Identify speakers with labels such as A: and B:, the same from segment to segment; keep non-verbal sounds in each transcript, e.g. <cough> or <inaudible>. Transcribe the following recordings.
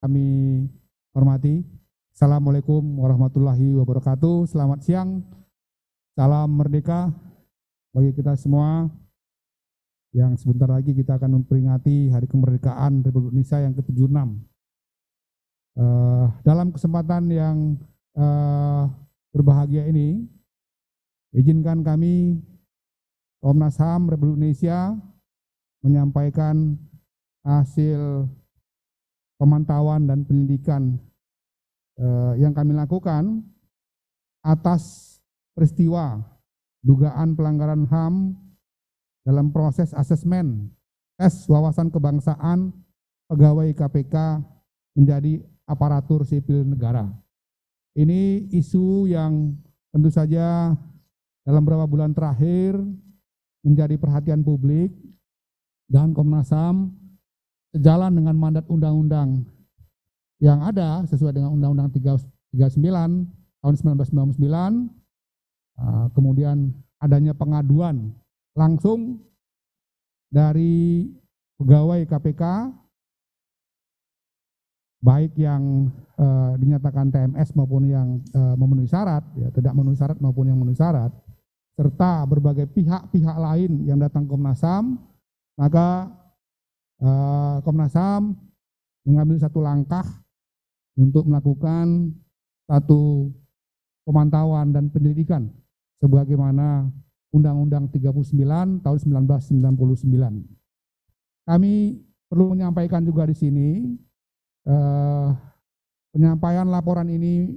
A: kami hormati. Assalamualaikum warahmatullahi wabarakatuh. Selamat siang. Salam merdeka bagi kita semua yang sebentar lagi kita akan memperingati Hari Kemerdekaan Republik Indonesia yang ke-76. Uh, dalam kesempatan yang uh, berbahagia ini, izinkan kami Komnas HAM Republik Indonesia menyampaikan hasil pemantauan dan penyelidikan eh, yang kami lakukan atas peristiwa dugaan pelanggaran HAM dalam proses asesmen tes wawasan kebangsaan pegawai KPK menjadi aparatur sipil negara. Ini isu yang tentu saja dalam beberapa bulan terakhir menjadi perhatian publik dan Komnas HAM sejalan dengan mandat undang-undang yang ada sesuai dengan Undang-Undang 39 tahun 1999, ah, kemudian adanya pengaduan langsung dari pegawai KPK, baik yang e, dinyatakan TMS maupun yang e, memenuhi syarat, ya, tidak memenuhi syarat maupun yang memenuhi syarat, serta berbagai pihak-pihak lain yang datang ke Komnas HAM, maka Eh, Komnas HAM mengambil satu langkah untuk melakukan satu pemantauan dan penyelidikan sebagaimana Undang-Undang 39 tahun 1999. Kami perlu menyampaikan juga di sini eh, penyampaian laporan ini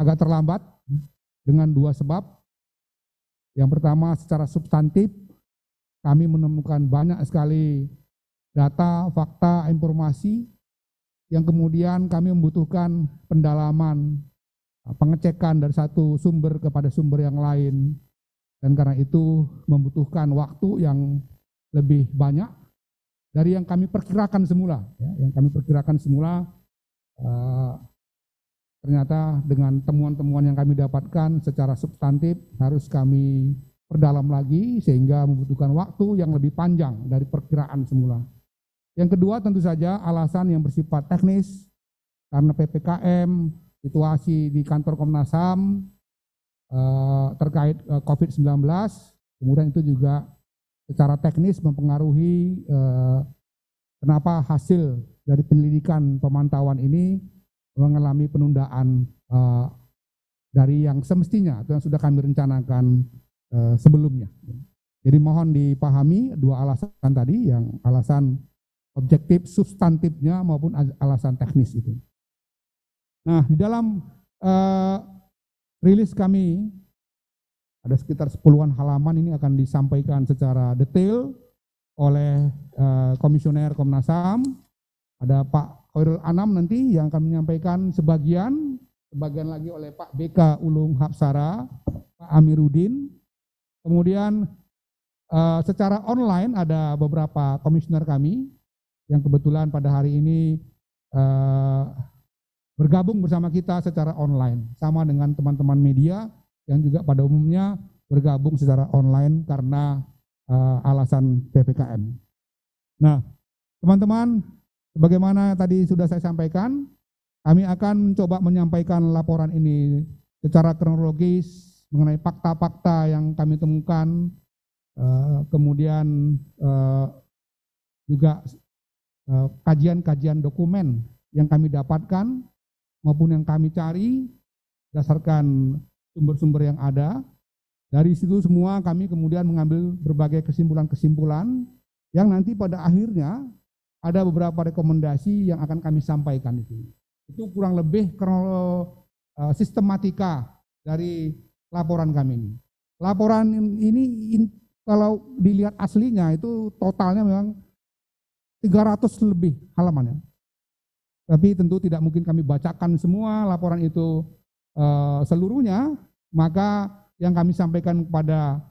A: agak terlambat dengan dua sebab. Yang pertama secara substantif kami menemukan banyak sekali data, fakta, informasi yang kemudian kami membutuhkan pendalaman, uh, pengecekan dari satu sumber kepada sumber yang lain. Dan karena itu membutuhkan waktu yang lebih banyak dari yang kami perkirakan semula. Ya, yang kami perkirakan semula uh, ternyata dengan temuan-temuan yang kami dapatkan secara substantif harus kami perdalam lagi sehingga membutuhkan waktu yang lebih panjang dari perkiraan semula. Yang kedua tentu saja alasan yang bersifat teknis karena PPKM, situasi di kantor Komnas HAM eh, terkait eh, COVID-19, kemudian itu juga secara teknis mempengaruhi eh, kenapa hasil dari penyelidikan pemantauan ini mengalami penundaan eh, dari yang semestinya atau yang sudah kami rencanakan eh, sebelumnya. Jadi mohon dipahami dua alasan tadi, yang alasan objektif, substantifnya maupun alasan teknis itu. Nah, di dalam uh, rilis kami ada sekitar sepuluhan halaman ini akan disampaikan secara detail oleh uh, komisioner Komnas HAM. Ada Pak Khairul Anam nanti yang akan menyampaikan sebagian, sebagian lagi oleh Pak BK Ulung Hapsara, Pak Amiruddin. Kemudian uh, secara online ada beberapa komisioner kami yang kebetulan pada hari ini uh, bergabung bersama kita secara online, sama dengan teman-teman media yang juga pada umumnya bergabung secara online karena uh, alasan PPKM. Nah, teman-teman, bagaimana tadi sudah saya sampaikan, kami akan mencoba menyampaikan laporan ini secara kronologis mengenai fakta-fakta yang kami temukan, uh, kemudian uh, juga Eh, kajian-kajian dokumen yang kami dapatkan maupun yang kami cari berdasarkan sumber-sumber yang ada. Dari situ semua kami kemudian mengambil berbagai kesimpulan-kesimpulan yang nanti pada akhirnya ada beberapa rekomendasi yang akan kami sampaikan di sini. Itu kurang lebih kronolo, eh, sistematika dari laporan kami ini. Laporan ini in, kalau dilihat aslinya itu totalnya memang 300 lebih halamannya. Tapi tentu tidak mungkin kami bacakan semua laporan itu e, seluruhnya, maka yang kami sampaikan pada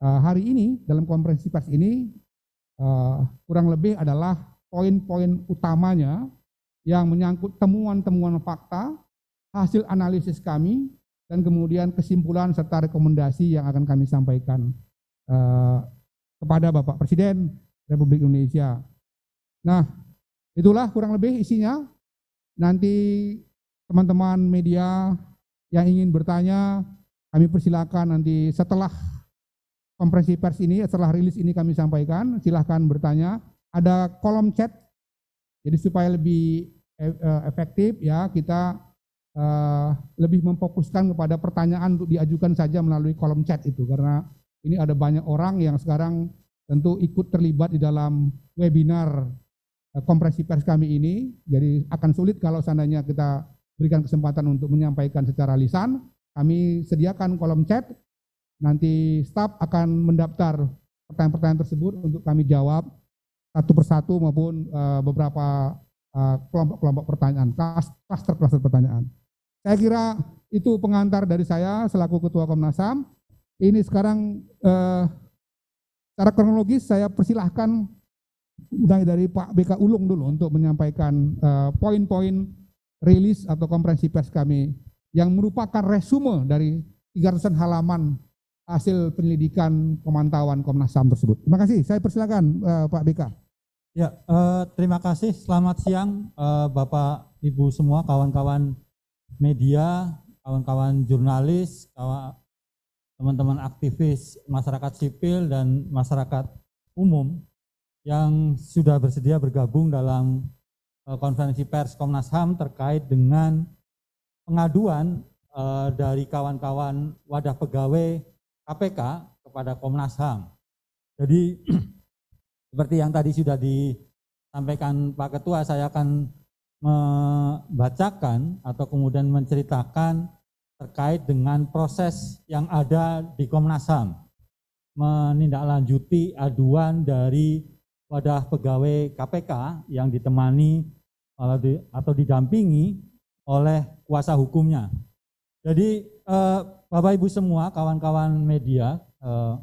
A: e, hari ini dalam konferensi pers ini e, kurang lebih adalah poin-poin utamanya yang menyangkut temuan-temuan fakta, hasil analisis kami, dan kemudian kesimpulan serta rekomendasi yang akan kami sampaikan kepada Bapak Presiden Republik Indonesia Nah, itulah kurang lebih isinya. Nanti teman-teman media yang ingin bertanya, kami persilakan nanti setelah kompresi pers ini, setelah rilis ini kami sampaikan, silahkan bertanya. Ada kolom chat, jadi supaya lebih e, e, efektif ya kita uh, lebih memfokuskan kepada pertanyaan untuk diajukan saja melalui kolom chat itu karena ini ada banyak orang yang sekarang tentu ikut terlibat di dalam webinar Eh, kompresi pers kami ini. Jadi akan sulit kalau seandainya kita berikan kesempatan untuk menyampaikan secara lisan. Kami sediakan kolom chat. Nanti staf akan mendaftar pertanyaan-pertanyaan tersebut untuk kami jawab satu persatu maupun eh, beberapa eh, kelompok-kelompok uh, pertanyaan, klaster-klaster pertanyaan. Saya kira itu pengantar dari saya selaku Ketua Komnas HAM. Ini sekarang secara kronologis saya persilahkan dari, dari Pak BK Ulung dulu untuk menyampaikan eh, poin-poin uh, rilis atau konferensi pers kami yang merupakan resume dari 300 halaman hasil penyelidikan pemantauan Komnas HAM tersebut. Terima kasih. Saya persilakan uh, Pak BK.
B: Ya, uh, terima kasih. Selamat siang uh, Bapak Ibu semua, kawan-kawan media, kawan-kawan jurnalis, kawan teman-teman aktivis masyarakat sipil dan masyarakat umum yang sudah bersedia bergabung dalam eh, konferensi pers Komnas HAM terkait dengan pengaduan eh, dari kawan-kawan wadah pegawai KPK kepada Komnas HAM. Jadi <clears throat> seperti yang tadi sudah disampaikan Pak Ketua, saya akan membacakan atau kemudian menceritakan terkait dengan proses yang ada di Komnas HAM menindaklanjuti aduan dari wadah pegawai KPK yang ditemani atau didampingi oleh kuasa hukumnya. Jadi eh, Bapak Ibu semua, kawan-kawan media, eh,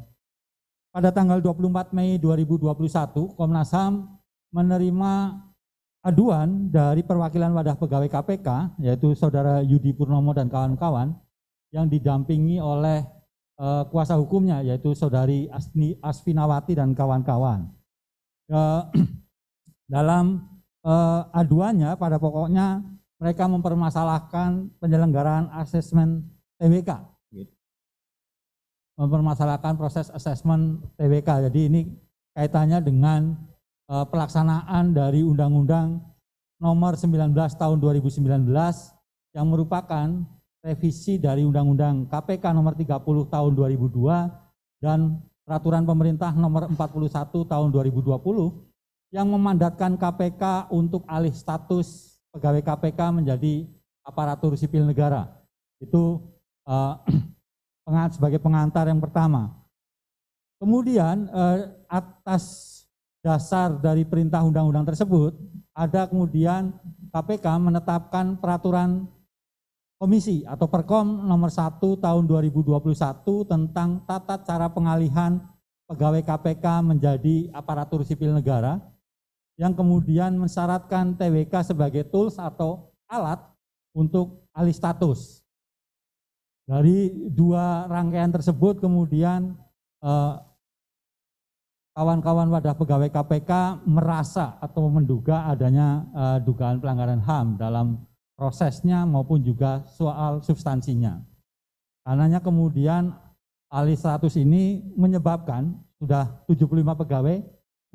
B: pada tanggal 24 Mei 2021 Komnas HAM menerima aduan dari perwakilan wadah pegawai KPK yaitu saudara Yudi Purnomo dan kawan-kawan yang didampingi oleh eh, kuasa hukumnya yaitu saudari Asni Asfinawati dan kawan-kawan. Eh, <clears throat> dalam eh, aduannya pada pokoknya mereka mempermasalahkan penyelenggaraan asesmen TWK iya. Mempermasalahkan proses asesmen TWK Jadi ini kaitannya dengan eh, pelaksanaan dari Undang-Undang nomor 19 tahun 2019 yang merupakan revisi dari Undang-Undang KPK nomor 30 tahun 2002 dan Peraturan Pemerintah Nomor 41 Tahun 2020 yang memandatkan KPK untuk alih status pegawai KPK menjadi aparatur sipil negara. Itu eh, <clears throat> sebagai pengantar yang pertama. Kemudian eh, atas dasar dari perintah undang-undang tersebut, ada kemudian KPK menetapkan peraturan Komisi atau Perkom nomor 1 tahun 2021 tentang tata cara pengalihan pegawai KPK menjadi aparatur sipil negara yang kemudian mensyaratkan TWK sebagai tools atau alat untuk alih status. Dari dua rangkaian tersebut kemudian eh, kawan-kawan eh, wadah pegawai KPK merasa atau menduga adanya eh, dugaan pelanggaran HAM dalam prosesnya maupun juga soal substansinya. Karenanya kemudian alih status ini menyebabkan sudah 75 pegawai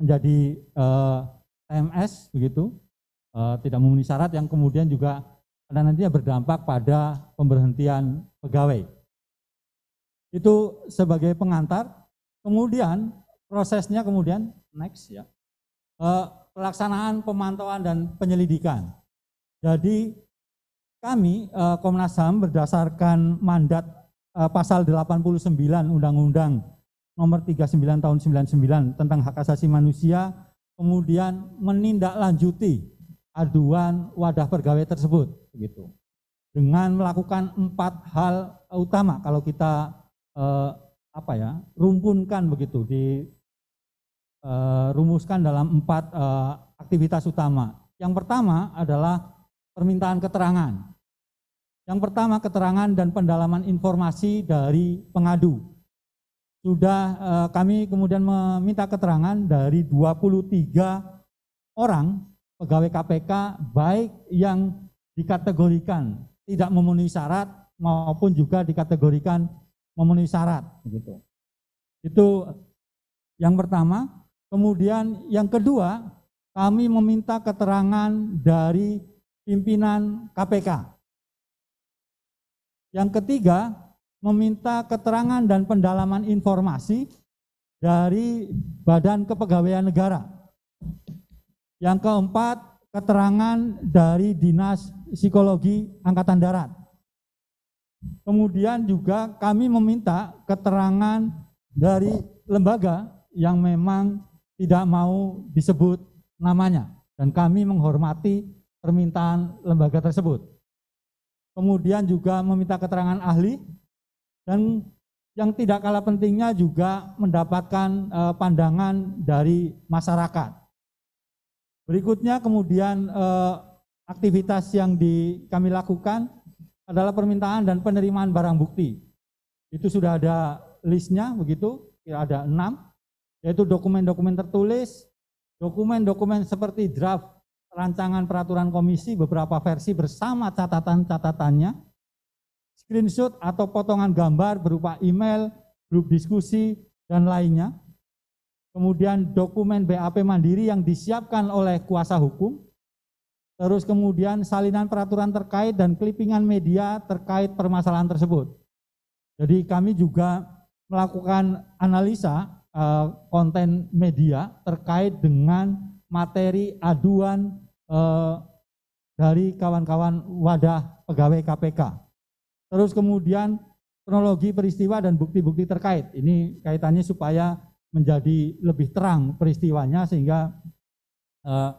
B: menjadi eh, TMS begitu, eh, tidak memenuhi syarat yang kemudian juga dan nantinya berdampak pada pemberhentian pegawai. Itu sebagai pengantar. Kemudian prosesnya kemudian next ya. Eh, pelaksanaan pemantauan dan penyelidikan. Jadi kami eh, Komnas HAM berdasarkan mandat eh, pasal 89 Undang-Undang nomor 39 tahun 99 tentang hak asasi manusia kemudian menindaklanjuti aduan wadah pegawai tersebut begitu dengan melakukan empat hal utama kalau kita eh, apa ya rumpunkan begitu di eh, rumuskan dalam empat eh, aktivitas utama yang pertama adalah permintaan keterangan yang pertama keterangan dan pendalaman informasi dari pengadu. Sudah eh, kami kemudian meminta keterangan dari 23 orang pegawai KPK baik yang dikategorikan tidak memenuhi syarat maupun juga dikategorikan memenuhi syarat gitu. Itu yang pertama. Kemudian yang kedua, kami meminta keterangan dari pimpinan KPK yang ketiga, meminta keterangan dan pendalaman informasi dari Badan Kepegawaian Negara. Yang keempat, keterangan dari Dinas Psikologi Angkatan Darat. Kemudian juga kami meminta keterangan dari lembaga yang memang tidak mau disebut namanya dan kami menghormati permintaan lembaga tersebut kemudian juga meminta keterangan ahli, dan yang tidak kalah pentingnya juga mendapatkan eh, pandangan dari masyarakat. Berikutnya kemudian eh, aktivitas yang di, kami lakukan adalah permintaan dan penerimaan barang bukti. Itu sudah ada listnya begitu, kira ya, ada enam, yaitu dokumen-dokumen tertulis, dokumen-dokumen seperti draft rancangan peraturan komisi beberapa versi bersama catatan-catatannya, screenshot atau potongan gambar berupa email, grup diskusi, dan lainnya. Kemudian dokumen BAP mandiri yang disiapkan oleh kuasa hukum. Terus kemudian salinan peraturan terkait dan klipingan media terkait permasalahan tersebut. Jadi kami juga melakukan analisa eh, konten media terkait dengan materi aduan eh, dari kawan-kawan wadah pegawai KPK. Terus kemudian kronologi peristiwa dan bukti-bukti terkait. Ini kaitannya supaya menjadi lebih terang peristiwanya sehingga eh,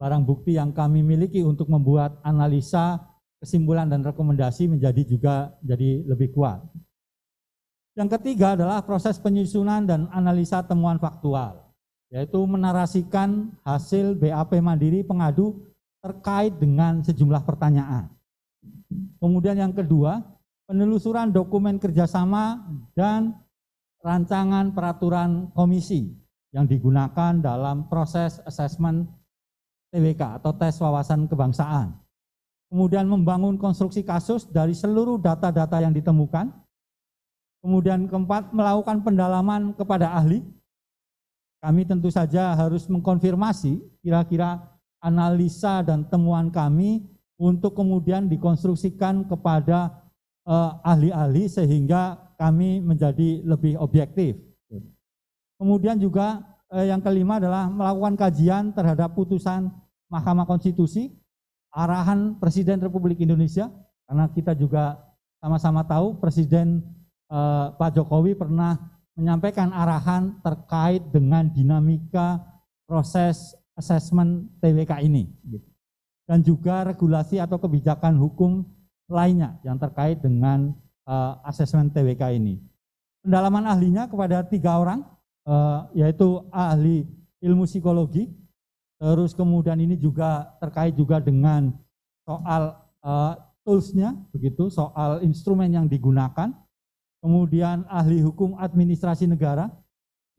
B: barang bukti yang kami miliki untuk membuat analisa, kesimpulan dan rekomendasi menjadi juga jadi lebih kuat. Yang ketiga adalah proses penyusunan dan analisa temuan faktual yaitu menarasikan hasil BAP Mandiri pengadu terkait dengan sejumlah pertanyaan. Kemudian yang kedua, penelusuran dokumen kerjasama dan rancangan peraturan komisi yang digunakan dalam proses asesmen TWK atau tes wawasan kebangsaan. Kemudian membangun konstruksi kasus dari seluruh data-data yang ditemukan. Kemudian keempat, melakukan pendalaman kepada ahli kami tentu saja harus mengkonfirmasi kira-kira analisa dan temuan kami untuk kemudian dikonstruksikan kepada eh, ahli-ahli eh, sehingga kami menjadi lebih objektif. Kemudian juga eh, yang kelima adalah melakukan kajian terhadap putusan Mahkamah Konstitusi, arahan Presiden Republik Indonesia, karena kita juga sama-sama tahu Presiden eh, Pak Jokowi pernah menyampaikan arahan terkait dengan dinamika proses asesmen TWK ini. Gitu. Dan juga regulasi atau kebijakan hukum lainnya yang terkait dengan uh, eh, asesmen TWK ini. Pendalaman ahlinya kepada tiga orang, uh, yaitu ahli ilmu psikologi, terus kemudian ini juga terkait juga dengan soal uh, toolsnya begitu soal instrumen yang digunakan kemudian ahli hukum administrasi negara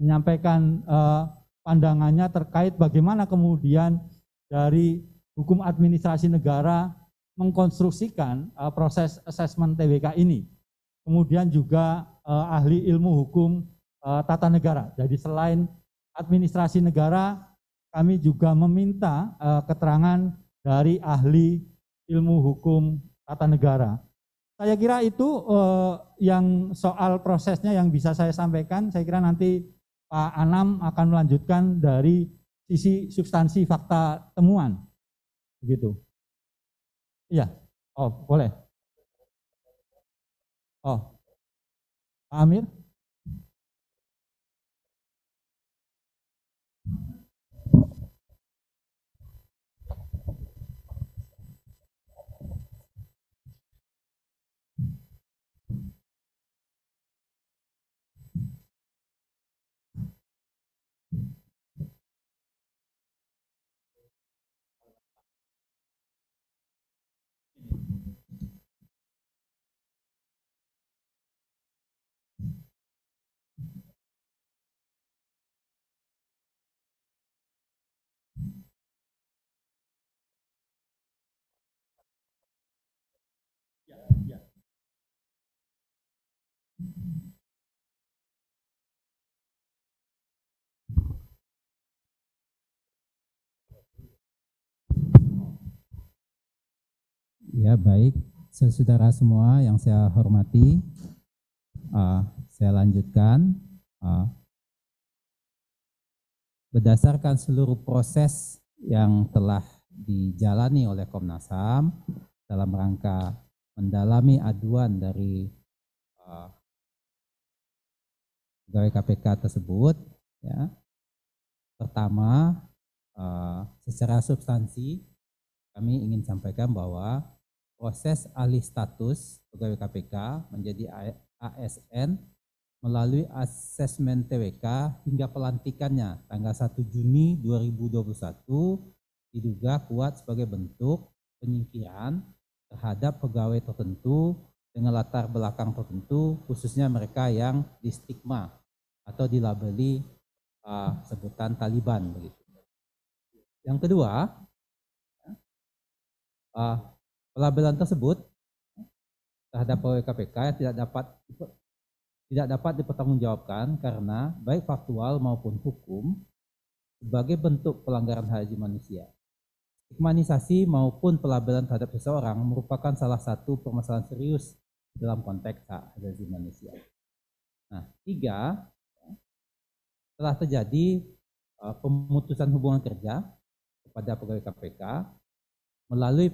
B: menyampaikan eh, pandangannya terkait bagaimana kemudian dari hukum administrasi negara mengkonstruksikan eh, proses asesmen TWK ini. Kemudian juga eh, ahli ilmu hukum eh, tata negara. Jadi selain administrasi negara, kami juga meminta eh, keterangan dari ahli ilmu hukum tata negara saya kira itu eh, yang soal prosesnya yang bisa saya sampaikan. Saya kira nanti Pak Anam akan melanjutkan dari sisi substansi fakta temuan. Begitu.
C: Iya. Oh, boleh. Oh. Amir?
D: Ya, baik. Saudara semua yang saya hormati, uh, saya lanjutkan. Uh, berdasarkan seluruh proses yang telah dijalani oleh Komnas HAM dalam rangka mendalami aduan dari uh, pegawai KPK tersebut, ya. Pertama, secara substansi kami ingin sampaikan bahwa proses alih status pegawai KPK menjadi ASN melalui asesmen TWK hingga pelantikannya tanggal 1 Juni 2021 diduga kuat sebagai bentuk penyingkiran terhadap pegawai tertentu dengan latar belakang tertentu khususnya mereka yang distigma atau dilabeli uh, sebutan Taliban Yang kedua, uh, Pelabelan tersebut terhadap pegawai KPK tidak dapat tidak dapat dipertanggungjawabkan karena baik faktual maupun hukum sebagai bentuk pelanggaran hak asasi manusia. Stigmanisasi maupun pelabelan terhadap seseorang merupakan salah satu permasalahan serius dalam konteks hak asasi manusia. Nah, tiga, telah terjadi uh, pemutusan hubungan kerja kepada pegawai KPK melalui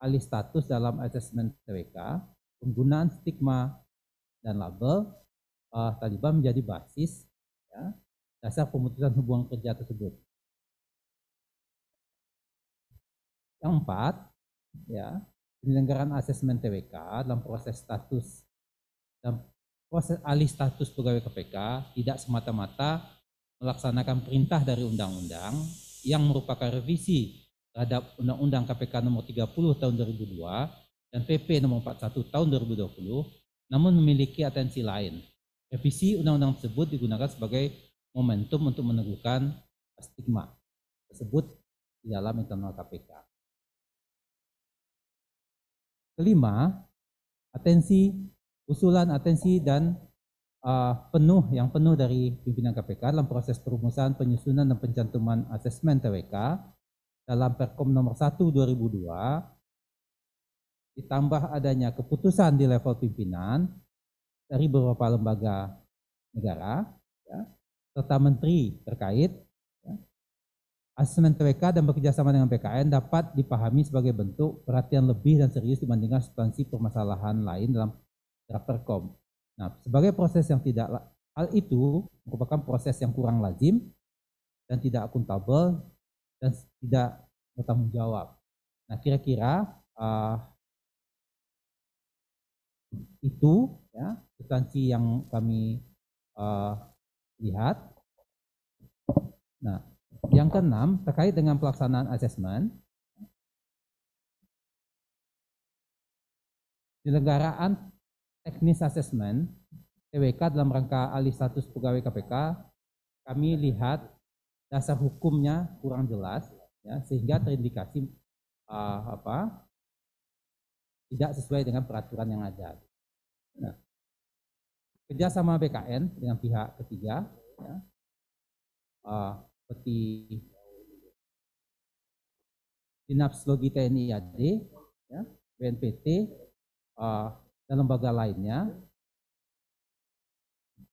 D: alih status dalam asesmen TWK, penggunaan stigma dan label
C: uh, eh, Taliban menjadi basis ya, dasar pemutusan hubungan kerja tersebut. Yang empat, ya, penyelenggaraan asesmen TWK dalam proses status dan proses
D: alih status pegawai KPK tidak semata-mata melaksanakan perintah dari undang-undang yang merupakan revisi terhadap Undang-Undang KPK nomor 30 tahun 2002 dan PP nomor 41 tahun 2020, namun memiliki atensi lain. Revisi undang-undang tersebut digunakan sebagai momentum untuk meneguhkan stigma
C: tersebut di dalam internal KPK. Kelima, atensi, usulan atensi dan
D: uh, penuh yang penuh dari pimpinan KPK dalam proses perumusan, penyusunan, dan pencantuman asesmen TWK dalam Perkom nomor 1 2002 ditambah adanya keputusan di level pimpinan dari beberapa lembaga negara ya, serta menteri terkait ya, asesmen TWK dan bekerjasama dengan PKN dapat dipahami sebagai bentuk perhatian lebih dan serius dibandingkan substansi permasalahan lain dalam draft Perkom. Nah, sebagai proses yang tidak hal itu merupakan proses yang kurang lazim dan tidak akuntabel dan tidak bertanggung jawab. Nah, kira-kira uh,
C: itu ya substansi yang kami uh, lihat. Nah,
D: yang keenam terkait dengan pelaksanaan asesmen. Penyelenggaraan teknis asesmen TWK dalam rangka alih status pegawai KPK, kami lihat dasar hukumnya kurang jelas ya sehingga terindikasi uh, apa tidak sesuai dengan peraturan yang ada. Nah, kerjasama BKN dengan pihak ketiga ya, uh, seperti Dinas Logi TNI AD, ya, BNPT, uh, ah, dan lembaga lainnya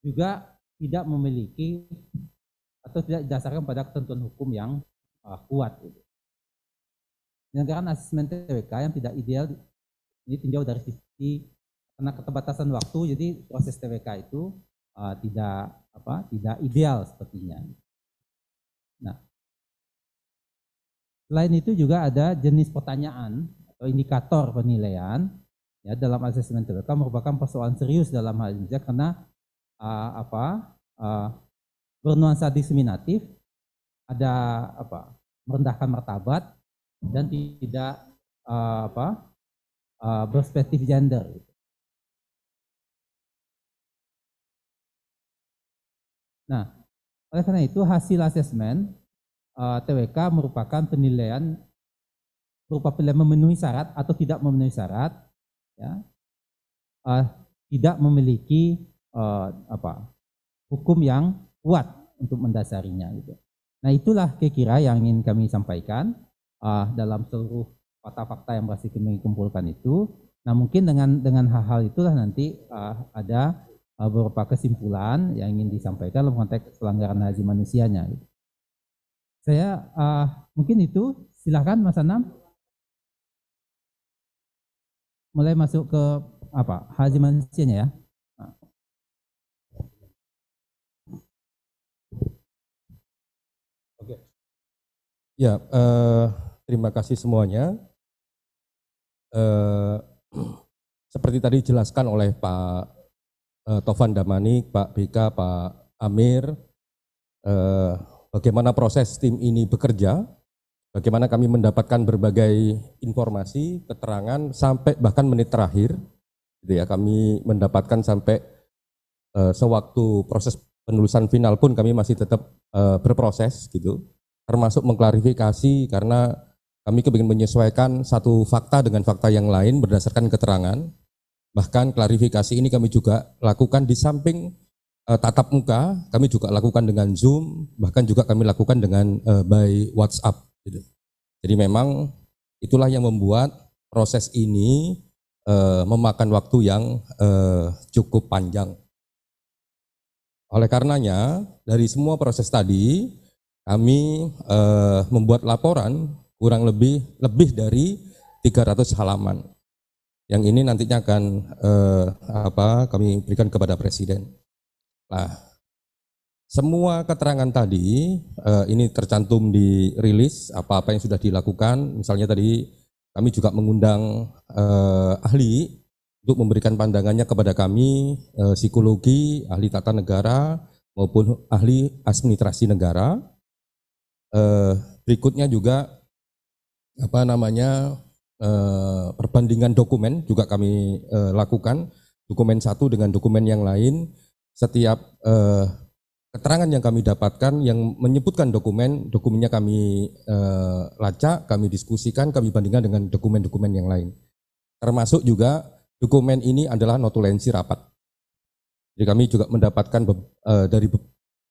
D: juga tidak memiliki atau tidak didasarkan pada ketentuan hukum yang uh, kuat. Gitu. Penyelenggaraan asesmen TWK yang tidak ideal ini tinjau dari sisi karena keterbatasan waktu, jadi proses TWK itu uh, tidak apa tidak ideal sepertinya. Nah, selain itu juga ada jenis pertanyaan atau indikator penilaian ya dalam asesmen TWK merupakan persoalan serius dalam hal ini karena uh, apa uh, bernuansa diseminatif, ada apa merendahkan martabat dan tidak uh, apa
C: uh, perspektif gender. Gitu. Nah, oleh karena itu hasil asesmen
D: uh, eh, TWK merupakan penilaian berupa penilaian memenuhi syarat atau tidak memenuhi syarat, ya, uh, tidak memiliki uh, apa hukum yang kuat untuk mendasarinya gitu. Nah itulah kira-kira yang ingin kami sampaikan uh, dalam seluruh fakta-fakta yang masih kami kumpulkan itu. Nah mungkin dengan dengan hal-hal itulah nanti uh, ada uh, beberapa kesimpulan yang ingin disampaikan dalam konteks pelanggaran hak manusianya. Gitu. Saya uh, mungkin itu silahkan Mas Anam
C: mulai masuk ke apa hak manusianya ya.
E: Ya, eh, terima kasih semuanya. Eh, <clears throat> seperti tadi dijelaskan oleh Pak eh, Tovan Damani, Pak BK, Pak Amir, eh, bagaimana proses tim ini bekerja, bagaimana kami mendapatkan berbagai informasi, keterangan, sampai bahkan menit terakhir, gitu ya, kami mendapatkan sampai eh, sewaktu proses penulisan final pun kami masih tetap eh, berproses gitu termasuk mengklarifikasi karena kami kepingin menyesuaikan satu fakta dengan fakta yang lain berdasarkan keterangan. Bahkan klarifikasi ini kami juga lakukan di samping uh, tatap muka, kami juga lakukan dengan Zoom, bahkan juga kami lakukan dengan uh, by WhatsApp. Gitu. Jadi memang itulah yang membuat proses ini uh, memakan waktu yang uh, cukup panjang. Oleh karenanya, dari semua proses tadi, kami uh, membuat laporan kurang lebih lebih dari 300 halaman. Yang ini nantinya akan uh, apa kami berikan kepada presiden. Nah, semua keterangan tadi uh, ini tercantum di rilis apa-apa yang sudah dilakukan. Misalnya tadi kami juga mengundang uh, ahli untuk memberikan pandangannya kepada kami uh, psikologi, ahli tata negara maupun ahli administrasi negara eh, berikutnya juga apa namanya eh, perbandingan dokumen juga kami eh, lakukan dokumen satu dengan dokumen yang lain setiap eh, keterangan yang kami dapatkan yang menyebutkan dokumen dokumennya kami eh, lacak kami diskusikan kami bandingkan dengan dokumen-dokumen yang lain termasuk juga dokumen ini adalah notulensi rapat jadi kami juga mendapatkan eh, dari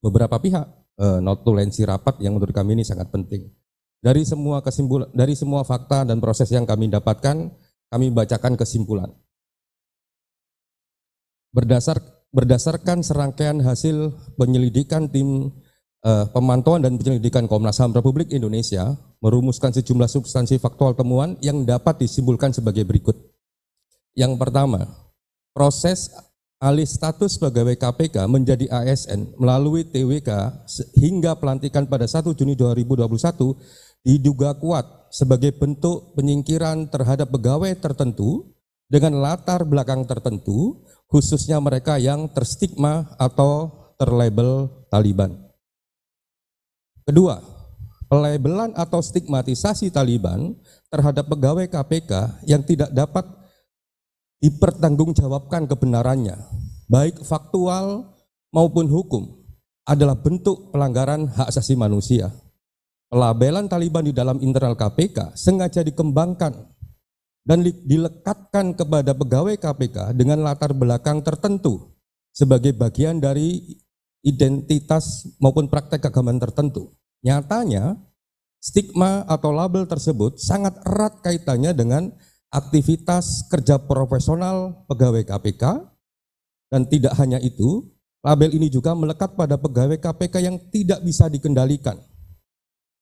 E: beberapa pihak Eh, notulensi rapat yang menurut kami ini sangat penting. Dari semua kesimpulan, dari semua fakta dan proses yang kami dapatkan, kami bacakan kesimpulan. Berdasar, berdasarkan serangkaian hasil penyelidikan tim eh, pemantauan dan penyelidikan Komnas HAM Republik Indonesia merumuskan sejumlah substansi faktual temuan yang dapat disimpulkan sebagai berikut. Yang pertama, proses alih status pegawai KPK menjadi ASN melalui TWK hingga pelantikan pada 1 Juni 2021 diduga kuat sebagai bentuk penyingkiran terhadap pegawai tertentu dengan latar belakang tertentu, khususnya mereka yang terstigma atau terlabel Taliban. Kedua, pelabelan atau stigmatisasi Taliban terhadap pegawai KPK yang tidak dapat dipertanggungjawabkan kebenarannya, baik faktual maupun hukum, adalah bentuk pelanggaran hak asasi manusia. Pelabelan Taliban di dalam internal KPK sengaja dikembangkan dan dilekatkan kepada pegawai KPK dengan latar belakang tertentu sebagai bagian dari identitas maupun praktek keagamaan tertentu. Nyatanya, stigma atau label tersebut sangat erat kaitannya dengan aktivitas kerja profesional pegawai KPK dan tidak hanya itu, label ini juga melekat pada pegawai KPK yang tidak bisa dikendalikan.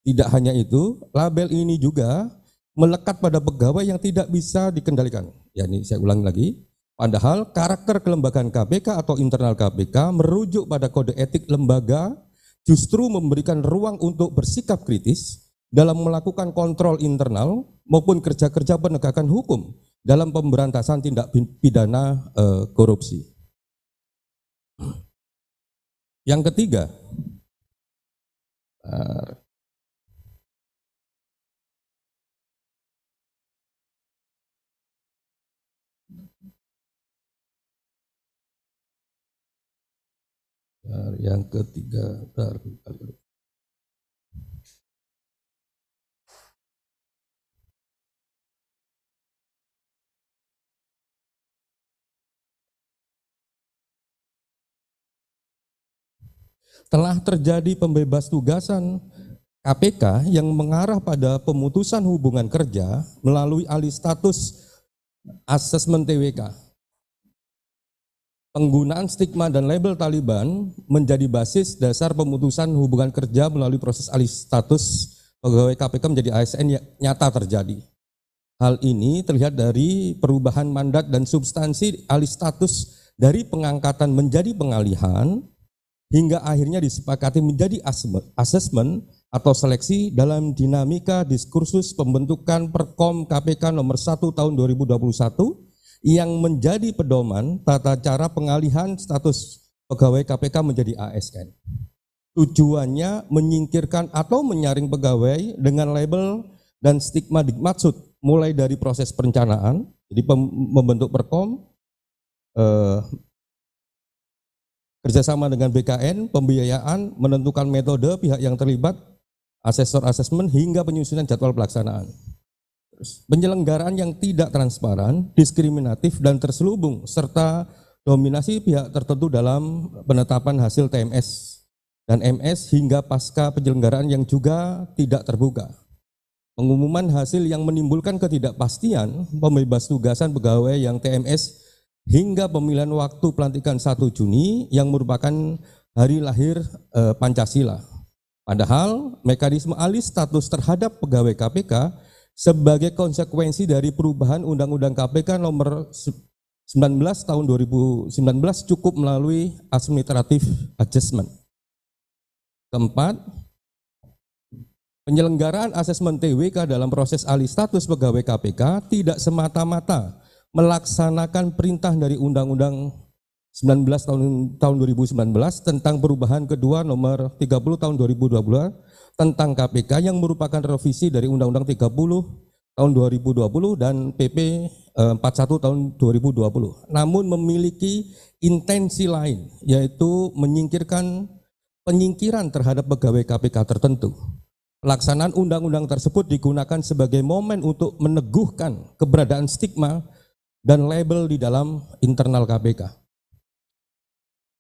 E: Tidak hanya itu, label ini juga melekat pada pegawai yang tidak bisa dikendalikan. Ya ini saya ulangi lagi. Padahal karakter kelembagaan KPK atau internal KPK merujuk pada kode etik lembaga justru memberikan ruang untuk bersikap kritis dalam melakukan kontrol internal maupun kerja-kerja penegakan hukum dalam pemberantasan tindak pidana e, korupsi.
C: Yang ketiga, eh, yang ketiga, bentar,
E: telah terjadi pembebas tugasan KPK yang mengarah pada pemutusan hubungan kerja melalui alih status asesmen TWK. Penggunaan stigma dan label Taliban menjadi basis dasar pemutusan hubungan kerja melalui proses alih status pegawai KPK menjadi ASN ya, nyata terjadi. Hal ini terlihat dari perubahan mandat dan substansi alih status dari pengangkatan menjadi pengalihan hingga akhirnya disepakati menjadi asesmen atau seleksi dalam dinamika diskursus pembentukan Perkom KPK nomor 1 tahun 2021 yang menjadi pedoman tata cara pengalihan status pegawai KPK menjadi ASN. Tujuannya menyingkirkan atau menyaring pegawai dengan label dan stigma dimaksud mulai dari proses perencanaan, jadi membentuk Perkom, eh, kerjasama dengan BKN, pembiayaan, menentukan metode pihak yang terlibat, asesor asesmen hingga penyusunan jadwal pelaksanaan. Penyelenggaraan yang tidak transparan, diskriminatif dan terselubung serta dominasi pihak tertentu dalam penetapan hasil TMS dan MS hingga pasca penyelenggaraan yang juga tidak terbuka. Pengumuman hasil yang menimbulkan ketidakpastian, pembebas tugasan pegawai yang TMS hingga pemilihan waktu pelantikan 1 Juni yang merupakan hari lahir e, Pancasila. Padahal mekanisme alih status terhadap pegawai KPK sebagai konsekuensi dari perubahan Undang-Undang KPK nomor 19 tahun 2019 cukup melalui administratif adjustment. Keempat, penyelenggaraan asesmen TWK dalam proses alih status pegawai KPK tidak semata-mata melaksanakan perintah dari Undang-Undang 19 tahun tahun 2019 tentang perubahan kedua nomor 30 tahun 2022 tentang KPK yang merupakan revisi dari Undang-Undang 30 tahun 2020 dan PP 41 eh, tahun 2020. Namun memiliki intensi lain yaitu menyingkirkan penyingkiran terhadap pegawai KPK tertentu. Pelaksanaan undang-undang tersebut digunakan sebagai momen untuk meneguhkan keberadaan stigma dan label di dalam internal KPK.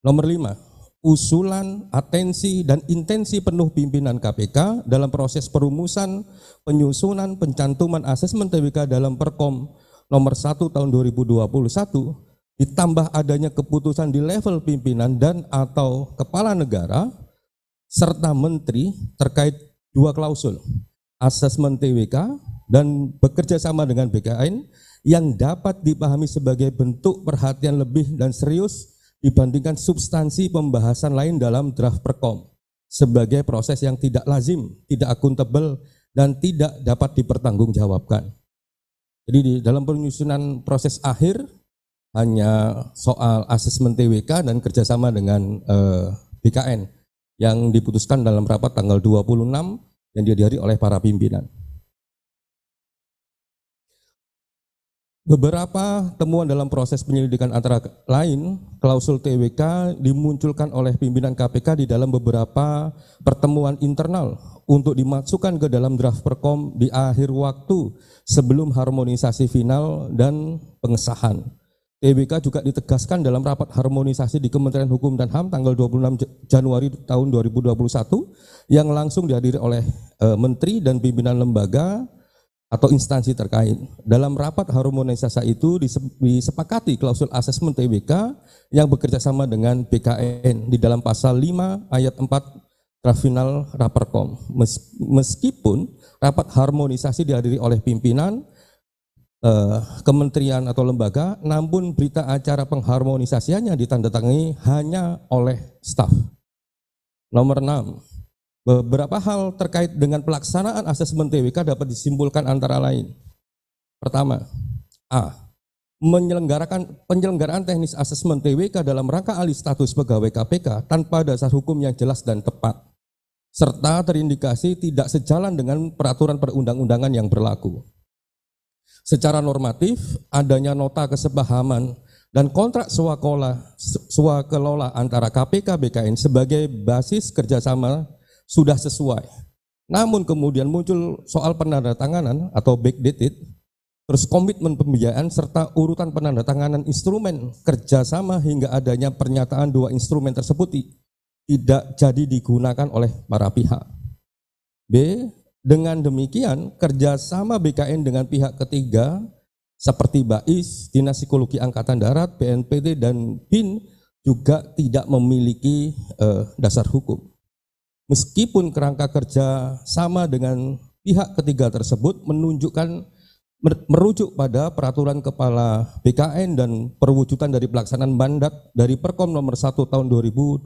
E: Nomor lima, usulan, atensi, dan intensi penuh pimpinan KPK dalam proses perumusan, penyusunan, pencantuman asesmen TWK dalam Perkom nomor 1 tahun 2021 ditambah adanya keputusan di level pimpinan dan atau kepala negara serta menteri terkait dua klausul asesmen TWK dan bekerja sama dengan BKN yang dapat dipahami sebagai bentuk perhatian lebih dan serius dibandingkan substansi pembahasan lain dalam draft perkom sebagai proses yang tidak lazim, tidak akuntabel, dan tidak dapat dipertanggungjawabkan. Jadi di dalam penyusunan proses akhir hanya soal asesmen TWK dan kerjasama dengan eh, BKN yang diputuskan dalam rapat tanggal 26 yang dihadiri oleh para pimpinan. Beberapa temuan dalam proses penyelidikan antara lain, klausul TWK dimunculkan oleh pimpinan KPK di dalam beberapa pertemuan internal untuk dimasukkan ke dalam draft perkom di akhir waktu sebelum harmonisasi final dan pengesahan. TWK juga ditegaskan dalam rapat harmonisasi di Kementerian Hukum dan HAM tanggal 26 Januari tahun 2021 yang langsung dihadiri oleh e, menteri dan pimpinan lembaga atau instansi terkait. Dalam rapat harmonisasi itu disepakati klausul asesmen TBK yang bekerja sama dengan BKN di dalam pasal 5 ayat 4 Rafinal Raperkom. Meskipun rapat harmonisasi dihadiri oleh pimpinan eh, kementerian atau lembaga, namun berita acara pengharmonisasiannya ditandatangani hanya oleh staf. Nomor 6, Beberapa hal terkait dengan pelaksanaan asesmen TWK dapat disimpulkan antara lain. Pertama, A. Menyelenggarakan penyelenggaraan teknis asesmen TWK dalam rangka alih status pegawai KPK tanpa dasar hukum yang jelas dan tepat, serta terindikasi tidak sejalan dengan peraturan perundang-undangan yang berlaku. Secara normatif, adanya nota kesepahaman dan kontrak swakola, swakelola antara KPK BKN sebagai basis kerjasama sudah sesuai. Namun kemudian muncul soal penandatanganan atau backdated, terus komitmen pembiayaan serta urutan penandatanganan instrumen kerjasama hingga adanya pernyataan dua instrumen tersebut tidak jadi digunakan oleh para pihak. B. Dengan demikian, kerjasama BKN dengan pihak ketiga seperti BAIS, Dinas Psikologi Angkatan Darat, BNPT, dan BIN juga tidak memiliki eh, dasar hukum meskipun kerangka kerja sama dengan pihak ketiga tersebut menunjukkan merujuk pada peraturan kepala BKN dan perwujudan dari pelaksanaan mandat dari Perkom nomor 1 tahun 2021.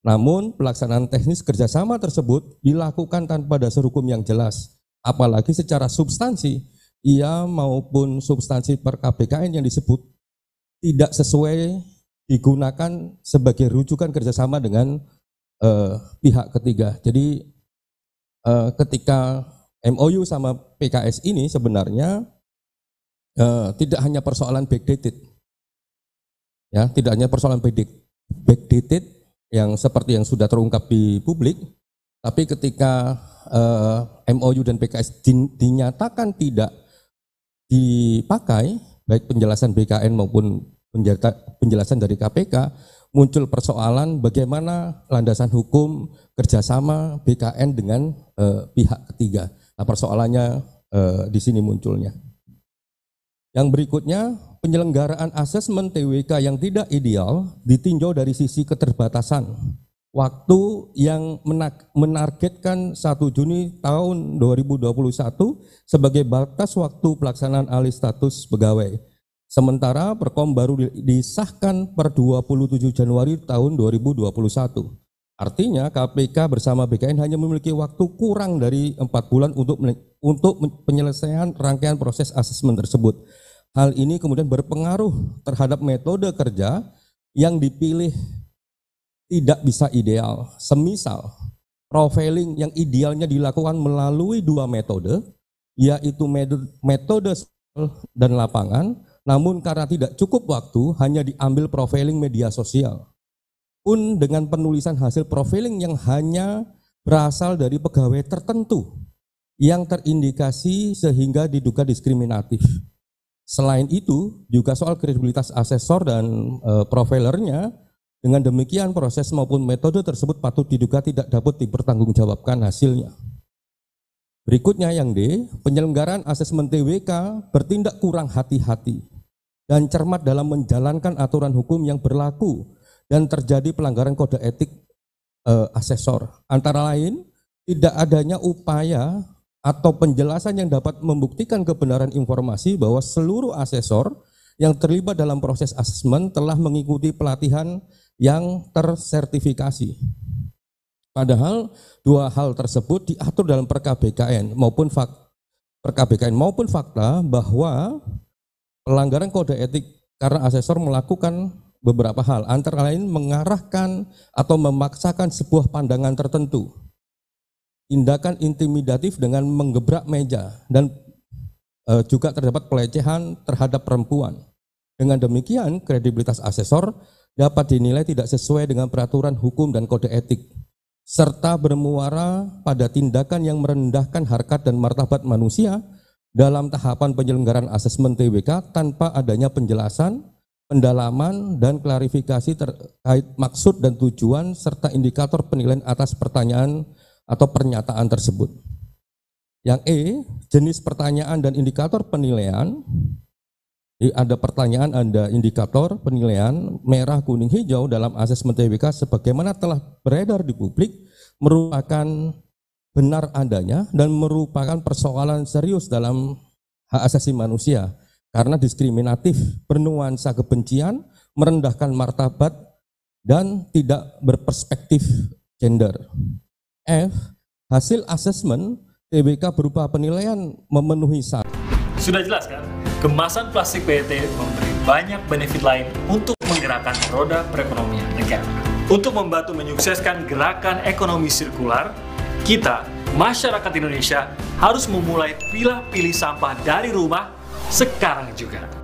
E: Namun pelaksanaan teknis kerjasama tersebut dilakukan tanpa dasar hukum yang jelas, apalagi secara substansi ia maupun substansi per KBKN yang disebut tidak sesuai digunakan sebagai rujukan kerjasama dengan eh, pihak ketiga. Jadi eh, ketika MOU sama PKS ini sebenarnya eh, tidak hanya persoalan backdated, ya tidak hanya persoalan backdated yang seperti yang sudah terungkap di publik, tapi ketika eh, MOU dan PKS dinyatakan tidak dipakai, baik penjelasan BKN maupun penjelasan dari KPK, muncul persoalan bagaimana landasan hukum kerjasama BKN dengan eh, pihak ketiga. Nah, persoalannya eh, di sini munculnya. Yang berikutnya, penyelenggaraan asesmen TWK yang tidak ideal ditinjau dari sisi keterbatasan. Waktu yang menargetkan 1 Juni tahun 2021 sebagai batas waktu pelaksanaan alih status pegawai. Sementara Perkom baru disahkan per 27 Januari tahun 2021. Artinya KPK bersama BKN hanya memiliki waktu kurang dari empat bulan untuk untuk penyelesaian rangkaian proses asesmen tersebut. Hal ini kemudian berpengaruh terhadap metode kerja yang dipilih tidak bisa ideal. Semisal profiling yang idealnya dilakukan melalui dua metode, yaitu metode dan lapangan, namun karena tidak cukup waktu, hanya diambil profiling media sosial. Pun dengan penulisan hasil profiling yang hanya berasal dari pegawai tertentu yang terindikasi sehingga diduga diskriminatif. Selain itu, juga soal kredibilitas asesor dan e, profilernya, dengan demikian proses maupun metode tersebut patut diduga tidak dapat dipertanggungjawabkan hasilnya. Berikutnya yang D, penyelenggaraan asesmen TWK bertindak kurang hati-hati dan cermat dalam menjalankan aturan hukum yang berlaku dan terjadi pelanggaran kode etik e, asesor. Antara lain, tidak adanya upaya atau penjelasan yang dapat membuktikan kebenaran informasi bahwa seluruh asesor yang terlibat dalam proses asesmen telah mengikuti pelatihan yang tersertifikasi. Padahal dua hal tersebut diatur dalam perkabKN maupun fak perkabKN maupun fakta bahwa pelanggaran kode etik karena asesor melakukan beberapa hal, antara lain mengarahkan atau memaksakan sebuah pandangan tertentu, tindakan intimidatif dengan menggebrak meja, dan e, juga terdapat pelecehan terhadap perempuan. Dengan demikian, kredibilitas asesor dapat dinilai tidak sesuai dengan peraturan hukum dan kode etik, serta bermuara pada tindakan yang merendahkan harkat dan martabat manusia dalam tahapan penyelenggaraan asesmen TWK tanpa adanya penjelasan, pendalaman, dan klarifikasi terkait maksud dan tujuan serta indikator penilaian atas pertanyaan atau pernyataan tersebut. Yang E, jenis pertanyaan dan indikator penilaian. Ada pertanyaan, ada indikator penilaian merah, kuning, hijau dalam asesmen TWK sebagaimana telah beredar di publik merupakan benar adanya dan merupakan persoalan serius dalam hak asasi manusia karena diskriminatif, bernuansa kebencian, merendahkan martabat, dan tidak berperspektif gender. F. Hasil asesmen TBK berupa penilaian memenuhi syarat.
B: Sudah jelas kan? Kemasan plastik PET memberi banyak benefit lain untuk menggerakkan roda perekonomian negara. Untuk membantu menyukseskan gerakan ekonomi sirkular, kita, masyarakat Indonesia, harus memulai pilih pilih sampah dari rumah sekarang juga.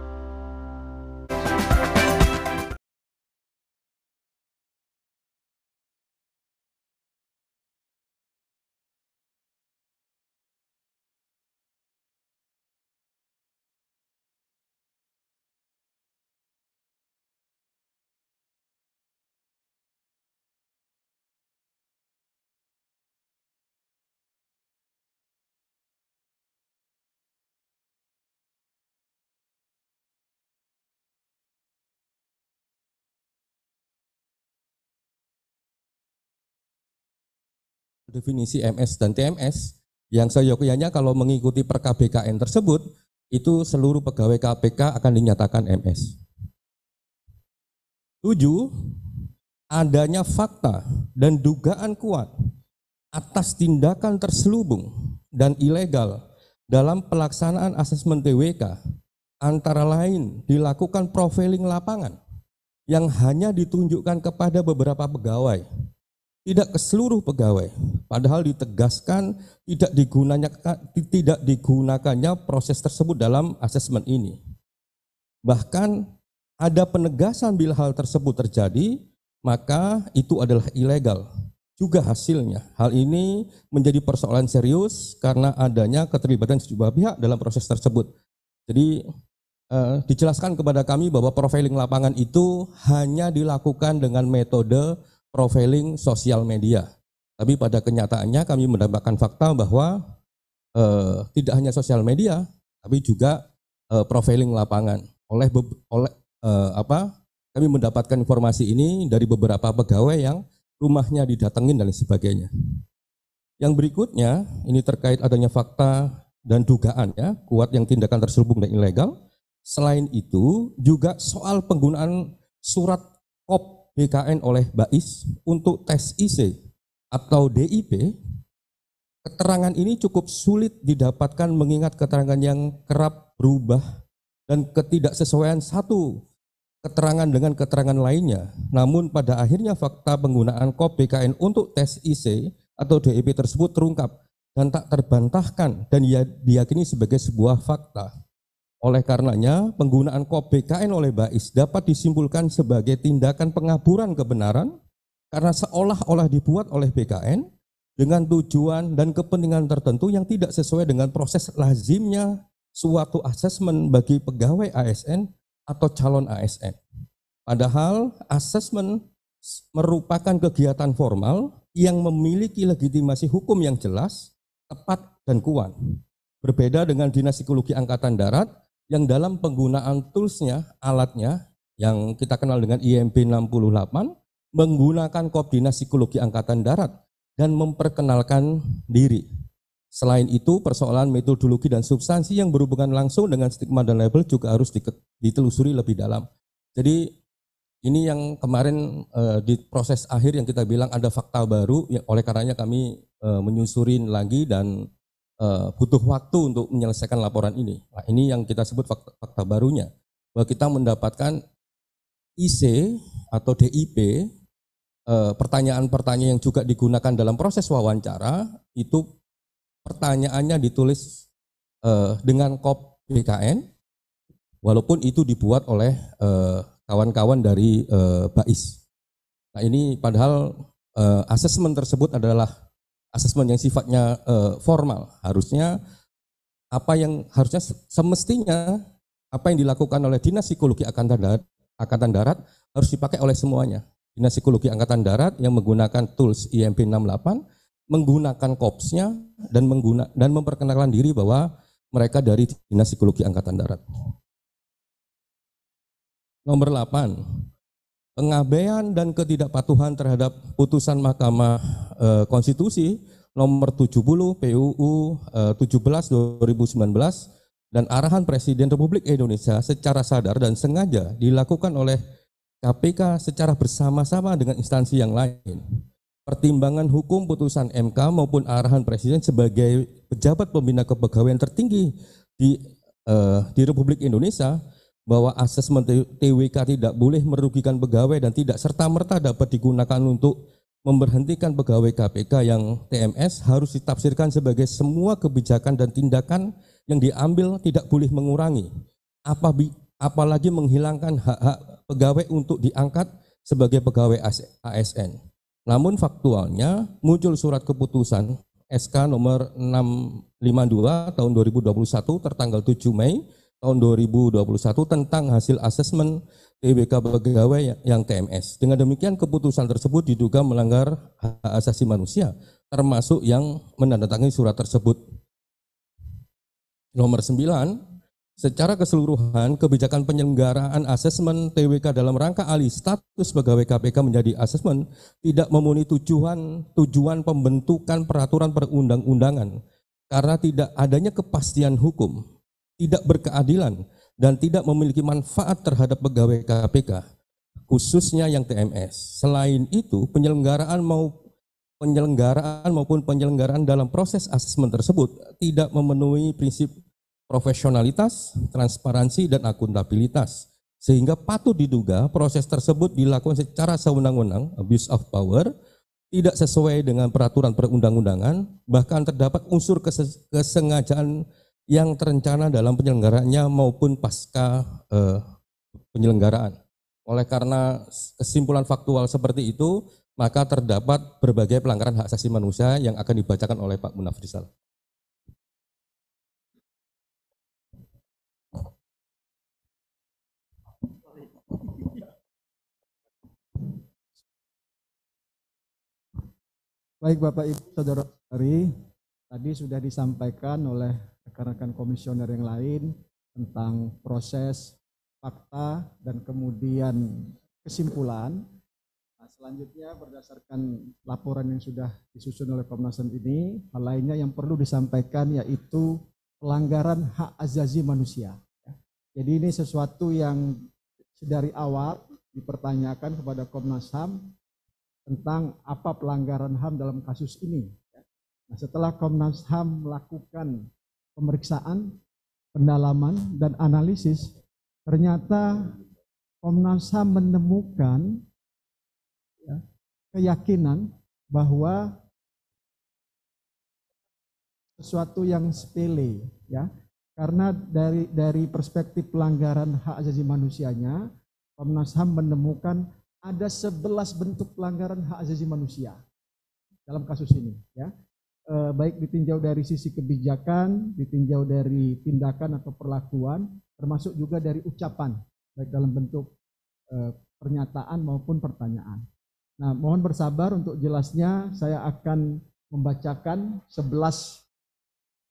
E: definisi MS dan TMS yang seyogyanya kalau mengikuti per KBKN tersebut itu seluruh pegawai KPK akan dinyatakan MS. 7. Adanya fakta dan dugaan kuat atas tindakan terselubung dan ilegal dalam pelaksanaan asesmen TWK antara lain dilakukan profiling lapangan yang hanya ditunjukkan kepada beberapa pegawai tidak ke seluruh pegawai. Padahal ditegaskan tidak digunanya tidak digunakannya proses tersebut dalam asesmen ini. Bahkan ada penegasan bila hal tersebut terjadi, maka itu adalah ilegal. Juga hasilnya, hal ini menjadi persoalan serius karena adanya keterlibatan sejumlah pihak dalam proses tersebut. Jadi eh, dijelaskan kepada kami bahwa profiling lapangan itu hanya dilakukan dengan metode profiling sosial media. Tapi pada kenyataannya kami mendapatkan fakta bahwa eh, tidak hanya sosial media, tapi juga eh, profiling lapangan. Oleh oleh eh, apa? Kami mendapatkan informasi ini dari beberapa pegawai yang rumahnya didatengin dan sebagainya. Yang berikutnya ini terkait adanya fakta dan dugaan ya, kuat yang tindakan terselubung dan ilegal. Selain itu juga soal penggunaan surat kop BKN oleh BAIS untuk tes IC atau DIP, keterangan ini cukup sulit didapatkan mengingat keterangan yang kerap berubah dan ketidaksesuaian satu keterangan dengan keterangan lainnya. Namun pada akhirnya fakta penggunaan KOP BKN untuk tes IC atau DIP tersebut terungkap dan tak terbantahkan dan diyakini sebagai sebuah fakta. Oleh karenanya, penggunaan kop BKN oleh Bais dapat disimpulkan sebagai tindakan pengaburan kebenaran karena seolah-olah dibuat oleh BKN dengan tujuan dan kepentingan tertentu yang tidak sesuai dengan proses lazimnya suatu asesmen bagi pegawai ASN atau calon ASN. Padahal asesmen merupakan kegiatan formal yang memiliki legitimasi hukum yang jelas, tepat, dan kuat. Berbeda dengan Dinas Psikologi Angkatan Darat yang dalam penggunaan toolsnya, alatnya, yang kita kenal dengan IMB 68, menggunakan koordinasi psikologi angkatan darat dan memperkenalkan diri. Selain itu, persoalan metodologi dan substansi yang berhubungan langsung dengan stigma dan label juga harus ditelusuri lebih dalam. Jadi ini yang kemarin e, di proses akhir yang kita bilang ada fakta baru, ya, oleh karenanya kami e, menyusurin lagi dan Eh, butuh waktu untuk menyelesaikan laporan ini. Nah, ini yang kita sebut fakta, fakta barunya bahwa kita mendapatkan IC atau DIP eh, pertanyaan-pertanyaan yang juga digunakan dalam proses wawancara itu pertanyaannya ditulis eh, dengan kop BKN walaupun itu dibuat oleh kawan-kawan dari BAIS. Nah, ini padahal asesmen tersebut adalah asesmen yang sifatnya uh, formal harusnya apa yang harusnya semestinya apa yang dilakukan oleh dinas psikologi angkatan darat angkatan darat harus dipakai oleh semuanya dinas psikologi angkatan darat yang menggunakan tools IMP 68 menggunakan kopsnya dan mengguna dan memperkenalkan diri bahwa mereka dari dinas psikologi angkatan darat nomor 8 pengabaian dan ketidakpatuhan terhadap putusan Mahkamah eh, Konstitusi nomor 70 PUU 17 2019 dan arahan Presiden Republik Indonesia secara sadar dan sengaja dilakukan oleh KPK secara bersama-sama dengan instansi yang lain. Pertimbangan hukum putusan MK maupun arahan Presiden sebagai pejabat pembina kepegawaian tertinggi di, eh, di Republik Indonesia bahwa asesmen TWK tidak boleh merugikan pegawai dan tidak serta-merta dapat digunakan untuk memberhentikan pegawai KPK yang TMS harus ditafsirkan sebagai semua kebijakan dan tindakan yang diambil tidak boleh mengurangi apalagi menghilangkan hak-hak pegawai untuk diangkat sebagai pegawai ASN. Namun faktualnya muncul surat keputusan SK nomor 652 tahun 2021 tertanggal 7 Mei tahun 2021 tentang hasil asesmen TBK pegawai yang TMS. Dengan demikian keputusan tersebut diduga melanggar hak asasi manusia termasuk yang menandatangani surat tersebut. Nomor 9, secara keseluruhan kebijakan penyelenggaraan asesmen TWK dalam rangka alih status pegawai KPK menjadi asesmen tidak memenuhi tujuan tujuan pembentukan peraturan perundang-undangan karena tidak adanya kepastian hukum tidak berkeadilan dan tidak memiliki manfaat terhadap pegawai KPK, khususnya yang TMS. Selain itu, penyelenggaraan mau penyelenggaraan maupun penyelenggaraan dalam proses asesmen tersebut tidak memenuhi prinsip profesionalitas, transparansi, dan akuntabilitas. Sehingga patut diduga proses tersebut dilakukan secara sewenang-wenang, abuse of power, tidak sesuai dengan peraturan perundang-undangan, bahkan terdapat unsur kesengajaan yang terencana dalam penyelenggaranya maupun pasca eh, penyelenggaraan. Oleh karena kesimpulan faktual seperti itu, maka terdapat berbagai pelanggaran hak asasi manusia yang akan dibacakan oleh Pak Munafrisal.
F: Baik Bapak Ibu Saudara, tadi sudah disampaikan oleh rekan-rekan komisioner yang lain tentang proses fakta dan kemudian kesimpulan. Nah, selanjutnya berdasarkan laporan yang sudah disusun oleh Komnas HAM ini, hal lainnya yang perlu disampaikan yaitu pelanggaran hak asasi manusia. Jadi ini sesuatu yang dari awal dipertanyakan kepada Komnas HAM tentang apa pelanggaran HAM dalam kasus ini. Nah, setelah Komnas HAM melakukan pemeriksaan, pendalaman, dan analisis, ternyata Komnas HAM menemukan ya, keyakinan bahwa sesuatu yang sepele ya karena dari dari perspektif pelanggaran hak asasi manusianya Komnas HAM menemukan ada 11 bentuk pelanggaran hak asasi manusia dalam kasus ini ya eh, baik ditinjau dari sisi kebijakan, ditinjau dari tindakan atau perlakuan, termasuk juga dari ucapan, baik dalam bentuk eh, pernyataan maupun pertanyaan. Nah, mohon bersabar untuk jelasnya saya akan membacakan 11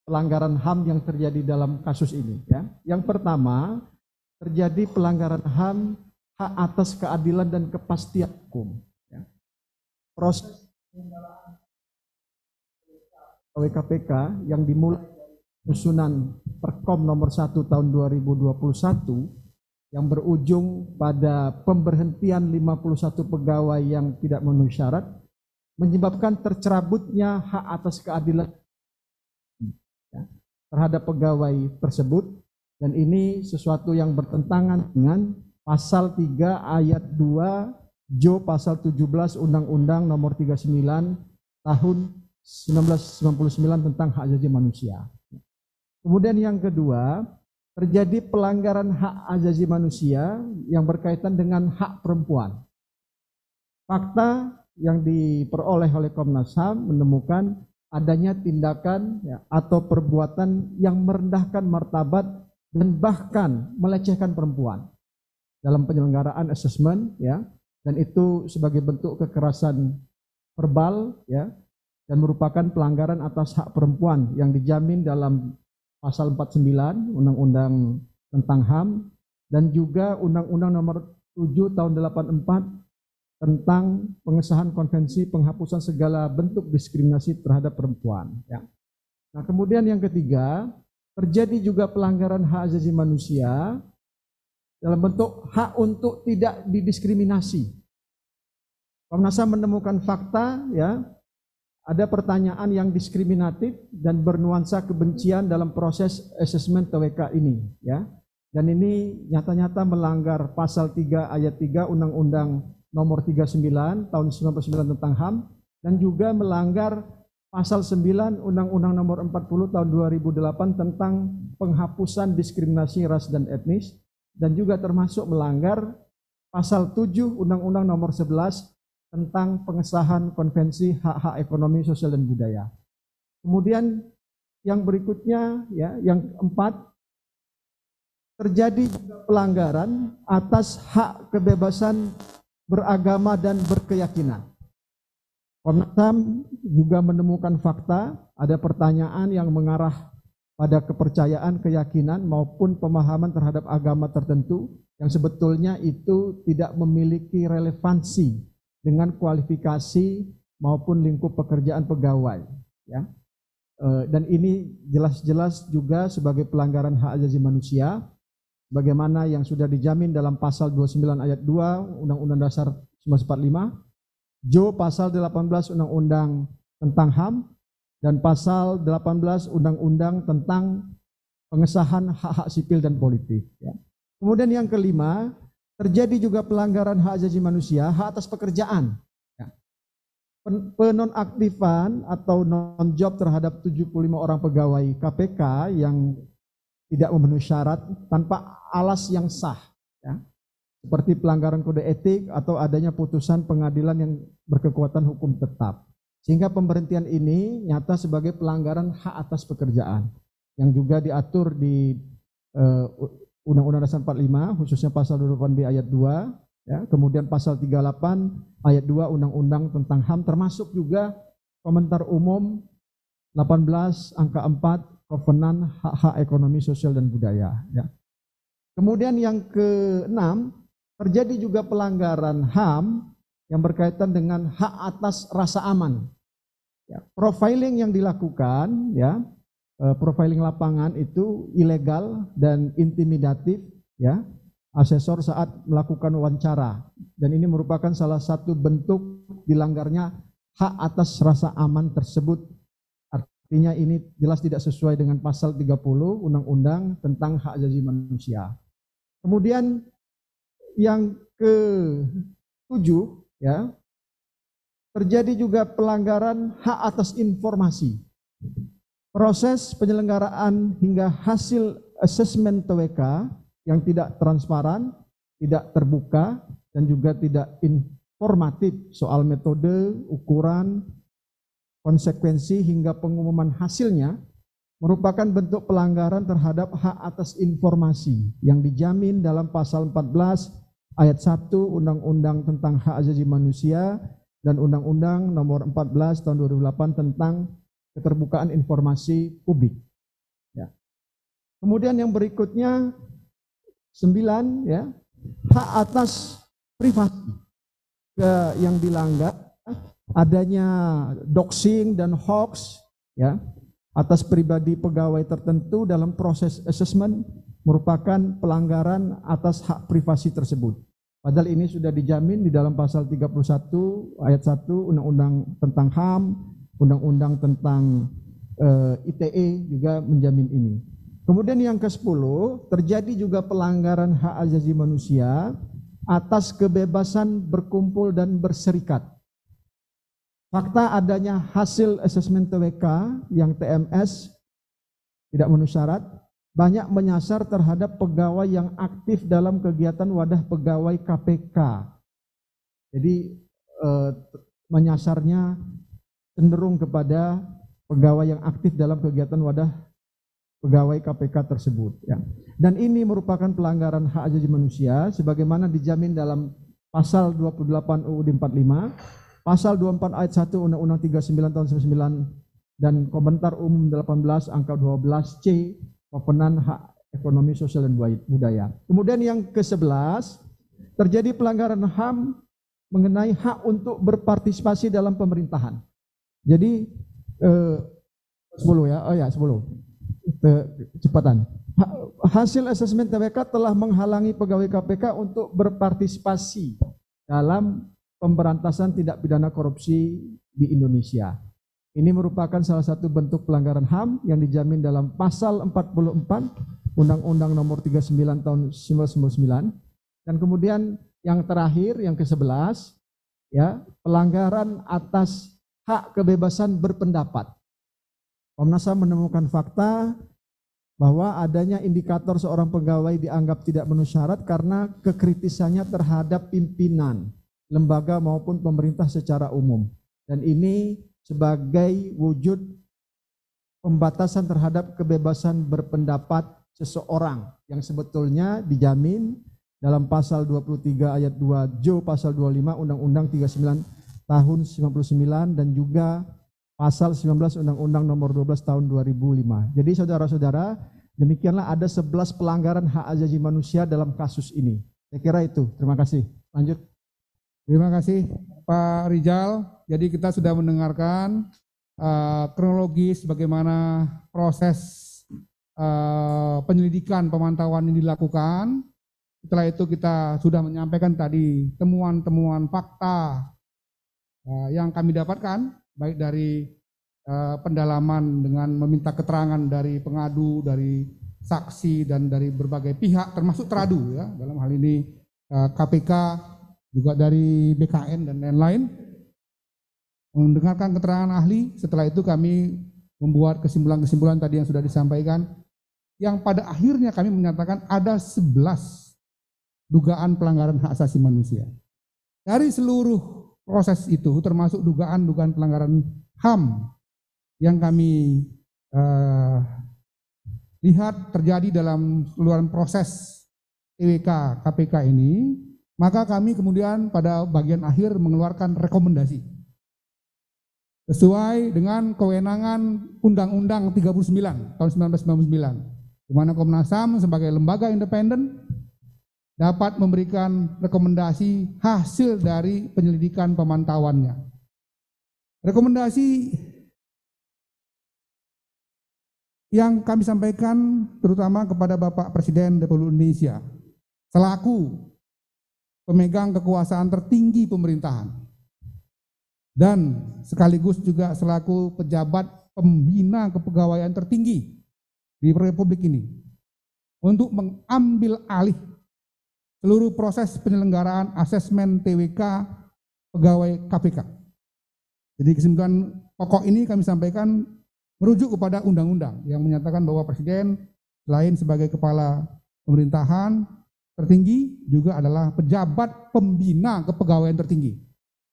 F: pelanggaran HAM yang terjadi dalam kasus ini ya. Yang pertama, terjadi pelanggaran HAM hak atas keadilan dan kepastian
E: hukum
C: ya. Proses penyelenggaraan
F: KPK yang dimulai susunan Perkom nomor 1 tahun 2021 yang berujung pada pemberhentian 51 pegawai yang tidak memenuhi syarat menyebabkan tercerabutnya hak atas keadilan ya, terhadap pegawai tersebut dan ini sesuatu yang bertentangan dengan pasal 3 ayat 2 Jo pasal 17 Undang-Undang nomor 39 tahun 1999 tentang hak asasi manusia. Kemudian yang kedua, terjadi pelanggaran hak asasi manusia yang berkaitan dengan hak perempuan. Fakta yang diperoleh oleh Komnas HAM menemukan adanya tindakan ya, atau perbuatan yang merendahkan martabat dan bahkan melecehkan perempuan dalam penyelenggaraan asesmen ya dan itu sebagai bentuk kekerasan verbal ya dan merupakan pelanggaran atas hak perempuan yang dijamin dalam pasal 49 Undang-Undang tentang HAM dan juga Undang-Undang nomor 7 tahun 84 tentang pengesahan konvensi penghapusan segala bentuk diskriminasi terhadap perempuan ya. Nah, kemudian yang ketiga, terjadi juga pelanggaran hak asasi manusia dalam bentuk hak untuk tidak didiskriminasi. Komnas HAM menemukan fakta ya ada pertanyaan yang diskriminatif dan bernuansa kebencian dalam proses asesmen TWK ini ya. Dan ini nyata-nyata melanggar pasal 3 ayat 3 Undang-Undang nomor 39 tahun 1999 tentang HAM dan juga melanggar pasal 9 Undang-Undang nomor 40 tahun 2008 tentang penghapusan diskriminasi ras dan etnis dan juga termasuk melanggar pasal 7 Undang-Undang nomor 11 tentang pengesahan konvensi hak-hak ekonomi, sosial, dan budaya. Kemudian yang berikutnya, ya, yang keempat, terjadi juga pelanggaran atas hak kebebasan beragama dan berkeyakinan. Komnas HAM juga menemukan fakta ada pertanyaan yang mengarah pada kepercayaan, keyakinan maupun pemahaman terhadap agama tertentu yang sebetulnya itu tidak memiliki relevansi dengan kualifikasi maupun lingkup pekerjaan pegawai ya e, dan ini jelas-jelas juga sebagai pelanggaran hak asasi manusia bagaimana yang sudah dijamin dalam pasal 29 ayat 2 Undang-Undang Dasar 1945 Jo pasal 18 Undang-Undang tentang HAM dan pasal 18 Undang-Undang tentang pengesahan hak-hak sipil dan politik ya. Kemudian yang kelima Terjadi juga pelanggaran hak asasi manusia, hak atas pekerjaan. Ya. Penonaktifan atau non-job terhadap 75 orang pegawai KPK yang tidak memenuhi syarat tanpa alas yang sah. Ya. Seperti pelanggaran kode etik atau adanya putusan pengadilan yang berkekuatan hukum tetap. Sehingga pemberhentian ini nyata sebagai pelanggaran hak atas pekerjaan yang juga diatur di eh, Undang-Undang Dasar 45 khususnya pasal 28B ayat 2 ya, kemudian pasal 38 ayat 2 Undang-Undang tentang HAM termasuk juga komentar umum 18 angka 4 Covenant hak-hak ekonomi sosial dan budaya ya. Kemudian yang keenam terjadi juga pelanggaran HAM yang berkaitan dengan hak atas rasa aman. Ya, profiling yang dilakukan ya Eh, profiling lapangan itu ilegal dan intimidatif ya asesor saat melakukan wawancara dan ini merupakan salah satu bentuk dilanggarnya hak atas rasa aman tersebut artinya ini jelas tidak sesuai dengan pasal 30 undang-undang tentang hak asasi manusia kemudian yang ke tujuh ya terjadi juga pelanggaran hak atas informasi proses penyelenggaraan hingga hasil asesmen TWK yang tidak transparan, tidak terbuka, dan juga tidak informatif soal metode, ukuran, konsekuensi hingga pengumuman hasilnya merupakan bentuk pelanggaran terhadap hak atas informasi yang dijamin dalam pasal 14 ayat 1 Undang-Undang tentang Hak Asasi Manusia dan Undang-Undang nomor 14 tahun 2008 tentang keterbukaan informasi publik. Ya. Kemudian yang berikutnya sembilan ya hak atas privasi ke yang dilanggar adanya doxing dan hoax ya atas pribadi pegawai tertentu dalam proses assessment merupakan pelanggaran atas hak privasi tersebut. Padahal ini sudah dijamin di dalam pasal 31 ayat 1 Undang-Undang tentang HAM undang-undang tentang uh, eh, ITE juga menjamin ini. Kemudian yang ke-10, terjadi juga pelanggaran hak asasi manusia atas kebebasan berkumpul dan berserikat. Fakta adanya hasil asesmen TWK yang TMS tidak memenuhi syarat banyak menyasar terhadap pegawai yang aktif dalam kegiatan wadah pegawai KPK. Jadi eh, menyasarnya cenderung kepada pegawai yang aktif dalam kegiatan wadah pegawai KPK tersebut. Ya. Dan ini merupakan pelanggaran hak asasi manusia sebagaimana dijamin dalam pasal 28 UUD 45, pasal 24 ayat 1 Undang-Undang 39 tahun 99 dan komentar umum 18 angka 12 C Pemenan Hak Ekonomi Sosial dan Budaya. Kemudian yang ke-11 terjadi pelanggaran HAM mengenai hak untuk berpartisipasi dalam pemerintahan. Jadi eh, 10 ya. Oh ya, 10. Kecepatan. cepatan. hasil asesmen TWK telah menghalangi pegawai KPK untuk berpartisipasi dalam pemberantasan tindak pidana korupsi di Indonesia. Ini merupakan salah satu bentuk pelanggaran HAM yang dijamin dalam pasal 44 Undang-Undang Nomor 39 tahun 1999 dan kemudian yang terakhir yang ke-11 ya, pelanggaran atas hak kebebasan berpendapat. Komnas HAM menemukan fakta bahwa adanya indikator seorang pegawai dianggap tidak memenuhi syarat karena kekritisannya terhadap pimpinan, lembaga maupun pemerintah secara umum. Dan ini sebagai wujud pembatasan terhadap kebebasan berpendapat seseorang yang sebetulnya dijamin dalam pasal 23 ayat 2 Jo pasal 25 Undang-Undang 39 tahun 99 dan juga pasal 19 Undang-Undang nomor 12 tahun 2005. Jadi saudara-saudara, demikianlah ada 11 pelanggaran hak asasi manusia dalam kasus ini. Saya kira itu. Terima kasih. Lanjut. Terima kasih Pak
A: Rizal. Jadi kita sudah mendengarkan uh, eh, kronologis bagaimana proses uh, penyelidikan pemantauan ini dilakukan. Setelah itu kita sudah menyampaikan tadi temuan-temuan fakta Ya, yang kami dapatkan baik dari eh, pendalaman dengan meminta keterangan dari pengadu, dari saksi dan dari berbagai pihak termasuk teradu ya dalam hal ini KPK eh, juga dari BKN dan lain-lain mendengarkan keterangan ahli setelah itu kami membuat kesimpulan-kesimpulan tadi yang sudah disampaikan yang pada akhirnya kami menyatakan ada 11 dugaan pelanggaran hak asasi manusia dari seluruh proses itu termasuk dugaan-dugaan pelanggaran HAM yang kami uh, lihat terjadi dalam keluaran proses TWK e KPK ini, maka kami kemudian pada bagian akhir mengeluarkan rekomendasi sesuai dengan kewenangan Undang-Undang 39 tahun 1999 di mana Komnas HAM sebagai lembaga independen dapat memberikan rekomendasi hasil dari penyelidikan pemantauannya. Rekomendasi yang kami sampaikan terutama kepada Bapak Presiden Republik Indonesia selaku pemegang kekuasaan tertinggi pemerintahan dan sekaligus juga selaku pejabat pembina kepegawaian tertinggi di Republik ini untuk mengambil alih seluruh proses penyelenggaraan asesmen TWK pegawai KPK. Jadi kesimpulan pokok ini kami sampaikan merujuk kepada undang-undang yang menyatakan bahwa presiden lain sebagai kepala pemerintahan tertinggi juga adalah pejabat pembina kepegawaian tertinggi.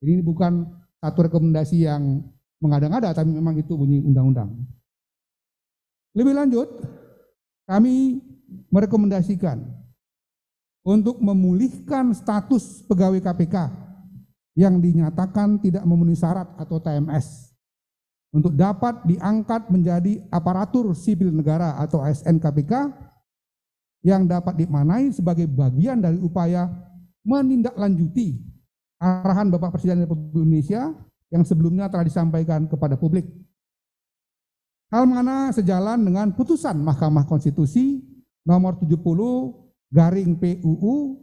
A: Jadi ini bukan satu rekomendasi yang mengada-ngada tapi memang itu bunyi undang-undang. Lebih lanjut, kami merekomendasikan untuk memulihkan status pegawai KPK yang dinyatakan tidak memenuhi syarat atau TMS untuk dapat diangkat menjadi aparatur sipil negara atau ASN KPK yang dapat dimanai sebagai bagian dari upaya menindaklanjuti arahan Bapak Presiden Republik Indonesia yang sebelumnya telah disampaikan kepada publik. Hal mana sejalan dengan putusan Mahkamah Konstitusi nomor 70 garing PUU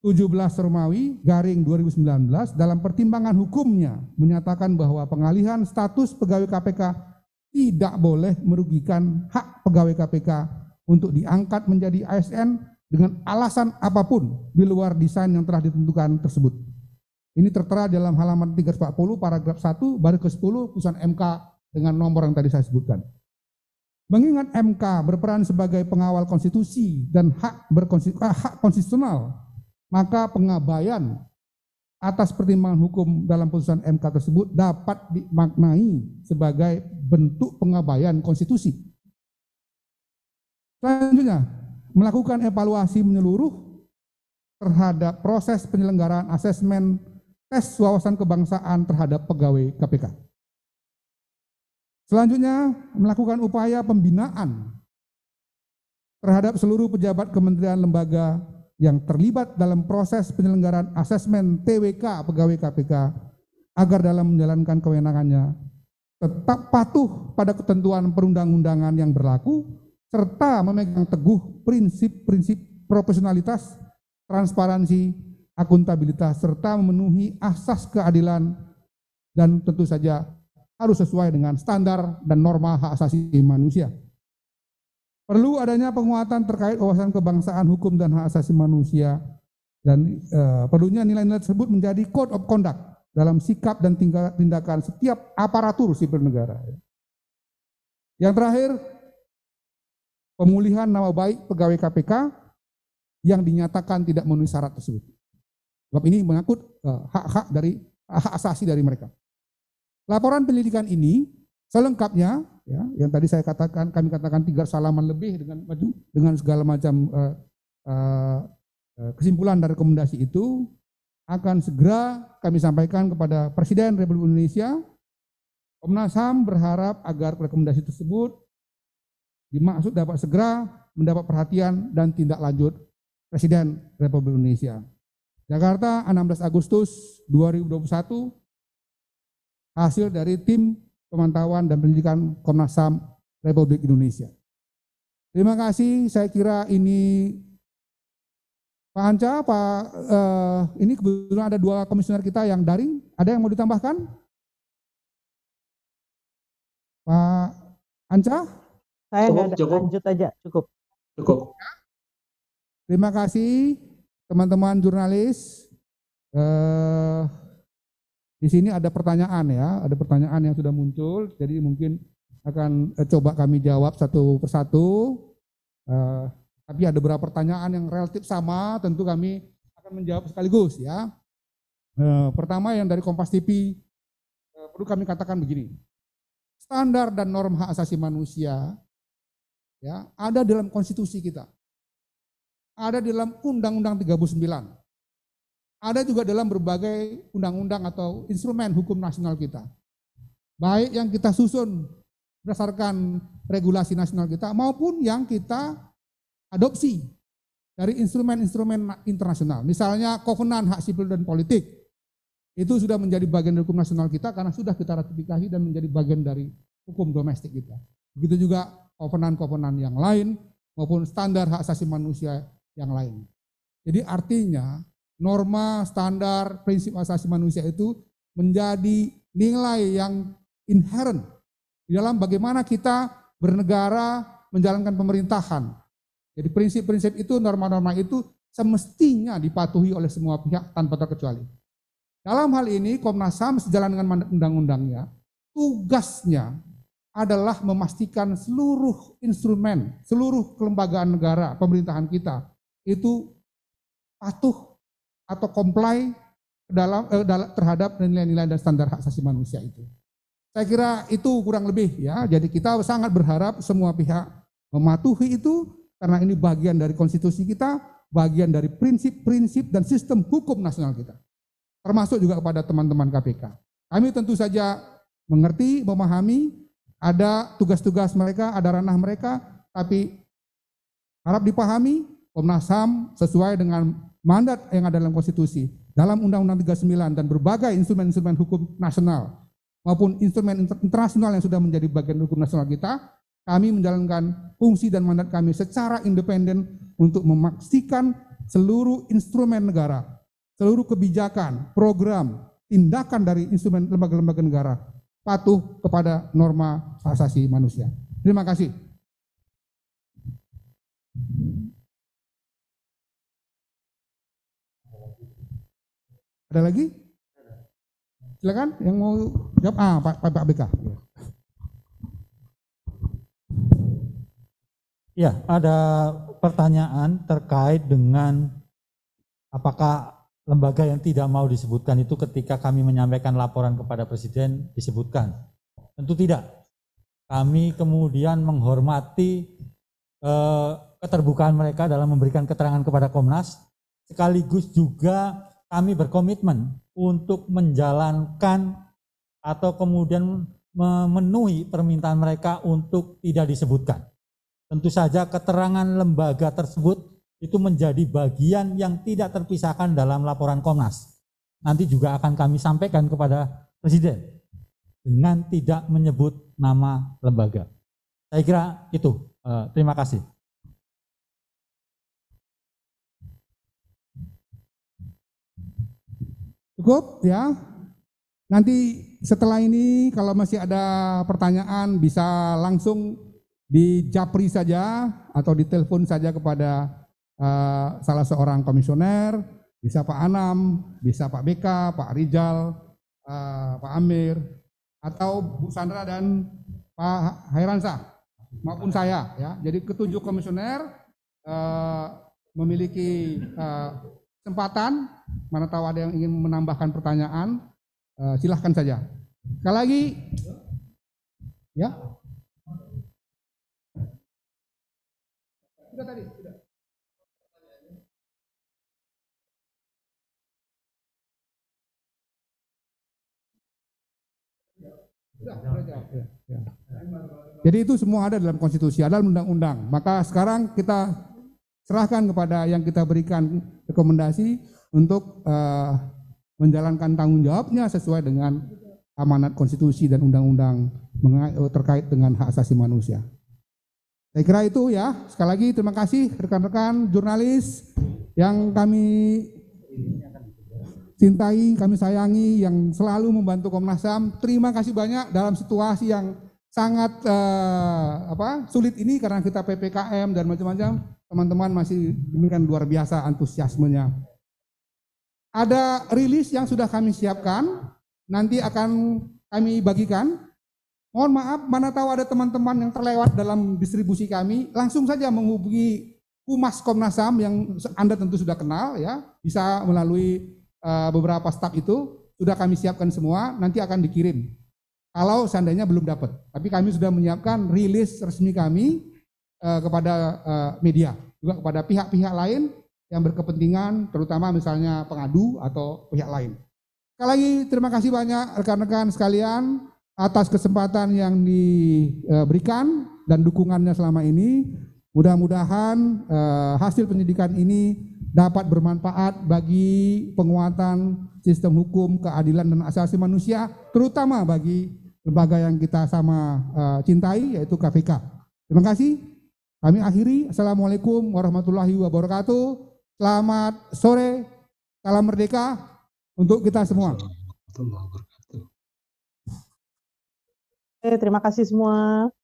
A: 17 Romawi garing 2019 dalam pertimbangan hukumnya menyatakan bahwa pengalihan status pegawai KPK tidak boleh merugikan hak pegawai KPK untuk diangkat menjadi ASN dengan alasan apapun di luar desain yang telah ditentukan tersebut. Ini tertera dalam halaman 340 paragraf 1 baris ke 10 putusan MK dengan nomor yang tadi saya sebutkan. Mengingat MK berperan sebagai pengawal konstitusi dan hak, berkonstitu ah, hak konstitusional, maka pengabaian atas pertimbangan hukum dalam putusan MK tersebut dapat dimaknai sebagai bentuk pengabaian konstitusi. Selanjutnya, melakukan evaluasi menyeluruh terhadap proses penyelenggaraan asesmen tes wawasan kebangsaan terhadap pegawai KPK. Selanjutnya, melakukan upaya pembinaan terhadap seluruh pejabat kementerian lembaga yang terlibat dalam proses penyelenggaraan asesmen TWK pegawai KPK agar dalam menjalankan kewenangannya tetap patuh pada ketentuan perundang-undangan yang berlaku serta memegang teguh prinsip-prinsip profesionalitas, transparansi, akuntabilitas serta memenuhi asas keadilan dan tentu saja harus sesuai dengan standar dan norma hak asasi manusia. Perlu adanya penguatan terkait wawasan kebangsaan, hukum, dan hak asasi manusia, dan e, perlunya nilai-nilai tersebut menjadi code of conduct dalam sikap dan tindakan setiap aparatur sipil negara. Yang terakhir, pemulihan nama baik pegawai KPK yang dinyatakan tidak memenuhi syarat tersebut. Sebab ini mengakut eh, hak-hak dari hak asasi dari mereka. Laporan penyelidikan ini selengkapnya ya yang tadi saya katakan kami katakan tiga salaman lebih dengan dengan segala macam uh, uh, kesimpulan dan rekomendasi itu akan segera kami sampaikan kepada Presiden Republik Indonesia. Komnas HAM berharap agar rekomendasi tersebut dimaksud dapat segera mendapat perhatian dan tindak lanjut Presiden Republik Indonesia. Jakarta 16 Agustus 2021 hasil dari tim pemantauan dan pendidikan Komnas HAM Republik Indonesia. Terima kasih, saya kira ini Pak Anca, Pak, eh, ini kebetulan ada dua komisioner kita yang daring, ada yang mau ditambahkan? Pak Anca? Saya cukup, ada, cukup. lanjut aja, cukup. Cukup. Terima kasih teman-teman jurnalis. Eh, di sini ada pertanyaan ya, ada pertanyaan yang sudah muncul, jadi mungkin akan eh, coba kami jawab satu persatu. Eh, tapi ada beberapa pertanyaan yang relatif sama, tentu kami akan menjawab sekaligus ya. Eh, pertama yang dari Kompas TV, eh, perlu kami katakan begini, standar dan norma hak asasi manusia ya ada dalam konstitusi kita, ada dalam Undang-Undang 39 ada juga dalam berbagai undang-undang atau instrumen hukum nasional kita. Baik yang kita susun berdasarkan regulasi nasional kita maupun yang kita adopsi dari instrumen-instrumen internasional. Misalnya kovenan hak sipil dan politik. Itu sudah menjadi bagian dari hukum nasional kita karena sudah kita ratifikasi dan menjadi bagian dari hukum domestik kita. Begitu juga kovenan-kovenan yang lain maupun standar hak asasi manusia yang lain. Jadi artinya norma, standar, prinsip asasi manusia itu menjadi nilai yang inherent di dalam bagaimana kita bernegara, menjalankan pemerintahan. Jadi prinsip-prinsip itu, norma-norma itu semestinya dipatuhi oleh semua pihak tanpa terkecuali. Dalam hal ini Komnas HAM sejalan dengan undang-undangnya, tugasnya adalah memastikan seluruh instrumen, seluruh kelembagaan negara, pemerintahan kita itu patuh atau comply dalam, eh, dalam terhadap nilai-nilai dan standar hak asasi manusia itu. Saya kira itu kurang lebih ya. Jadi kita sangat berharap semua pihak mematuhi itu karena ini bagian dari konstitusi kita, bagian dari prinsip-prinsip dan sistem hukum nasional kita. Termasuk juga kepada teman-teman KPK. Kami tentu saja mengerti, memahami ada tugas-tugas mereka, ada ranah mereka, tapi harap dipahami Komnas HAM sesuai dengan mandat yang ada dalam konstitusi, dalam Undang-Undang 39 dan berbagai instrumen-instrumen hukum nasional maupun instrumen internasional yang sudah menjadi bagian hukum nasional kita, kami menjalankan fungsi dan mandat kami secara independen untuk memastikan seluruh instrumen negara, seluruh kebijakan, program, tindakan dari instrumen lembaga-lembaga negara patuh kepada norma asasi manusia. Terima kasih.
C: Ada lagi?
B: Silakan yang mau jawab. Ah, Pak Pak, BK. Ya, ada pertanyaan terkait dengan apakah lembaga yang tidak mau disebutkan itu ketika kami menyampaikan laporan kepada Presiden disebutkan. Tentu tidak. Kami kemudian menghormati eh, keterbukaan mereka dalam memberikan keterangan kepada Komnas, sekaligus juga kami berkomitmen untuk menjalankan atau kemudian memenuhi permintaan mereka untuk tidak disebutkan. Tentu saja keterangan lembaga tersebut itu menjadi bagian yang tidak terpisahkan dalam laporan Komnas. Nanti juga akan kami sampaikan kepada Presiden dengan tidak menyebut nama lembaga. Saya kira itu. Eh, terima kasih.
A: cukup ya. Nanti setelah ini kalau masih ada pertanyaan bisa langsung di japri saja atau ditelepon saja kepada uh, salah seorang komisioner, bisa Pak Anam, bisa Pak BK, Pak Rizal uh, eh, Pak Amir, atau Bu Sandra dan Pak Hairansa maupun saya ya. Jadi ketujuh komisioner uh, memiliki uh, kesempatan Mana tahu ada yang ingin menambahkan pertanyaan, uh, silahkan saja. Sekali lagi, ya.
C: Sudah tadi, sudah. Ya, ya. Jadi itu
A: semua ada dalam konstitusi, ada dalam undang-undang. Maka sekarang kita serahkan kepada yang kita berikan rekomendasi untuk uh, menjalankan tanggung jawabnya sesuai dengan amanat konstitusi dan undang-undang eh, terkait dengan hak asasi manusia. Saya kira itu ya. Sekali lagi terima kasih rekan-rekan jurnalis yang kami cintai, kami sayangi, yang selalu membantu Komnas HAM. Terima kasih banyak dalam situasi yang sangat eh, apa sulit ini karena kita ppkm dan macam-macam. Teman-teman masih demikian luar biasa antusiasmenya ada rilis yang sudah kami siapkan, nanti akan kami bagikan. Mohon maaf, mana tahu ada teman-teman yang terlewat dalam distribusi kami, langsung saja menghubungi Humas Komnas HAM yang Anda tentu sudah kenal ya, bisa melalui eh, beberapa staf itu, sudah kami siapkan semua, nanti akan dikirim. Kalau seandainya belum dapat, tapi kami sudah menyiapkan rilis resmi kami eh, kepada eh, media, juga kepada pihak-pihak lain yang berkepentingan, terutama misalnya pengadu atau pihak lain. Sekali lagi terima kasih banyak rekan-rekan sekalian atas kesempatan yang diberikan dan dukungannya selama ini. Mudah-mudahan eh, hasil penyidikan ini dapat bermanfaat bagi penguatan sistem hukum, keadilan dan asasi manusia, terutama bagi lembaga yang kita sama eh, cintai yaitu KPK. Terima kasih. Kami akhiri. Assalamualaikum warahmatullahi wabarakatuh. Selamat sore, salam merdeka untuk kita semua.
C: Eh, terima kasih semua.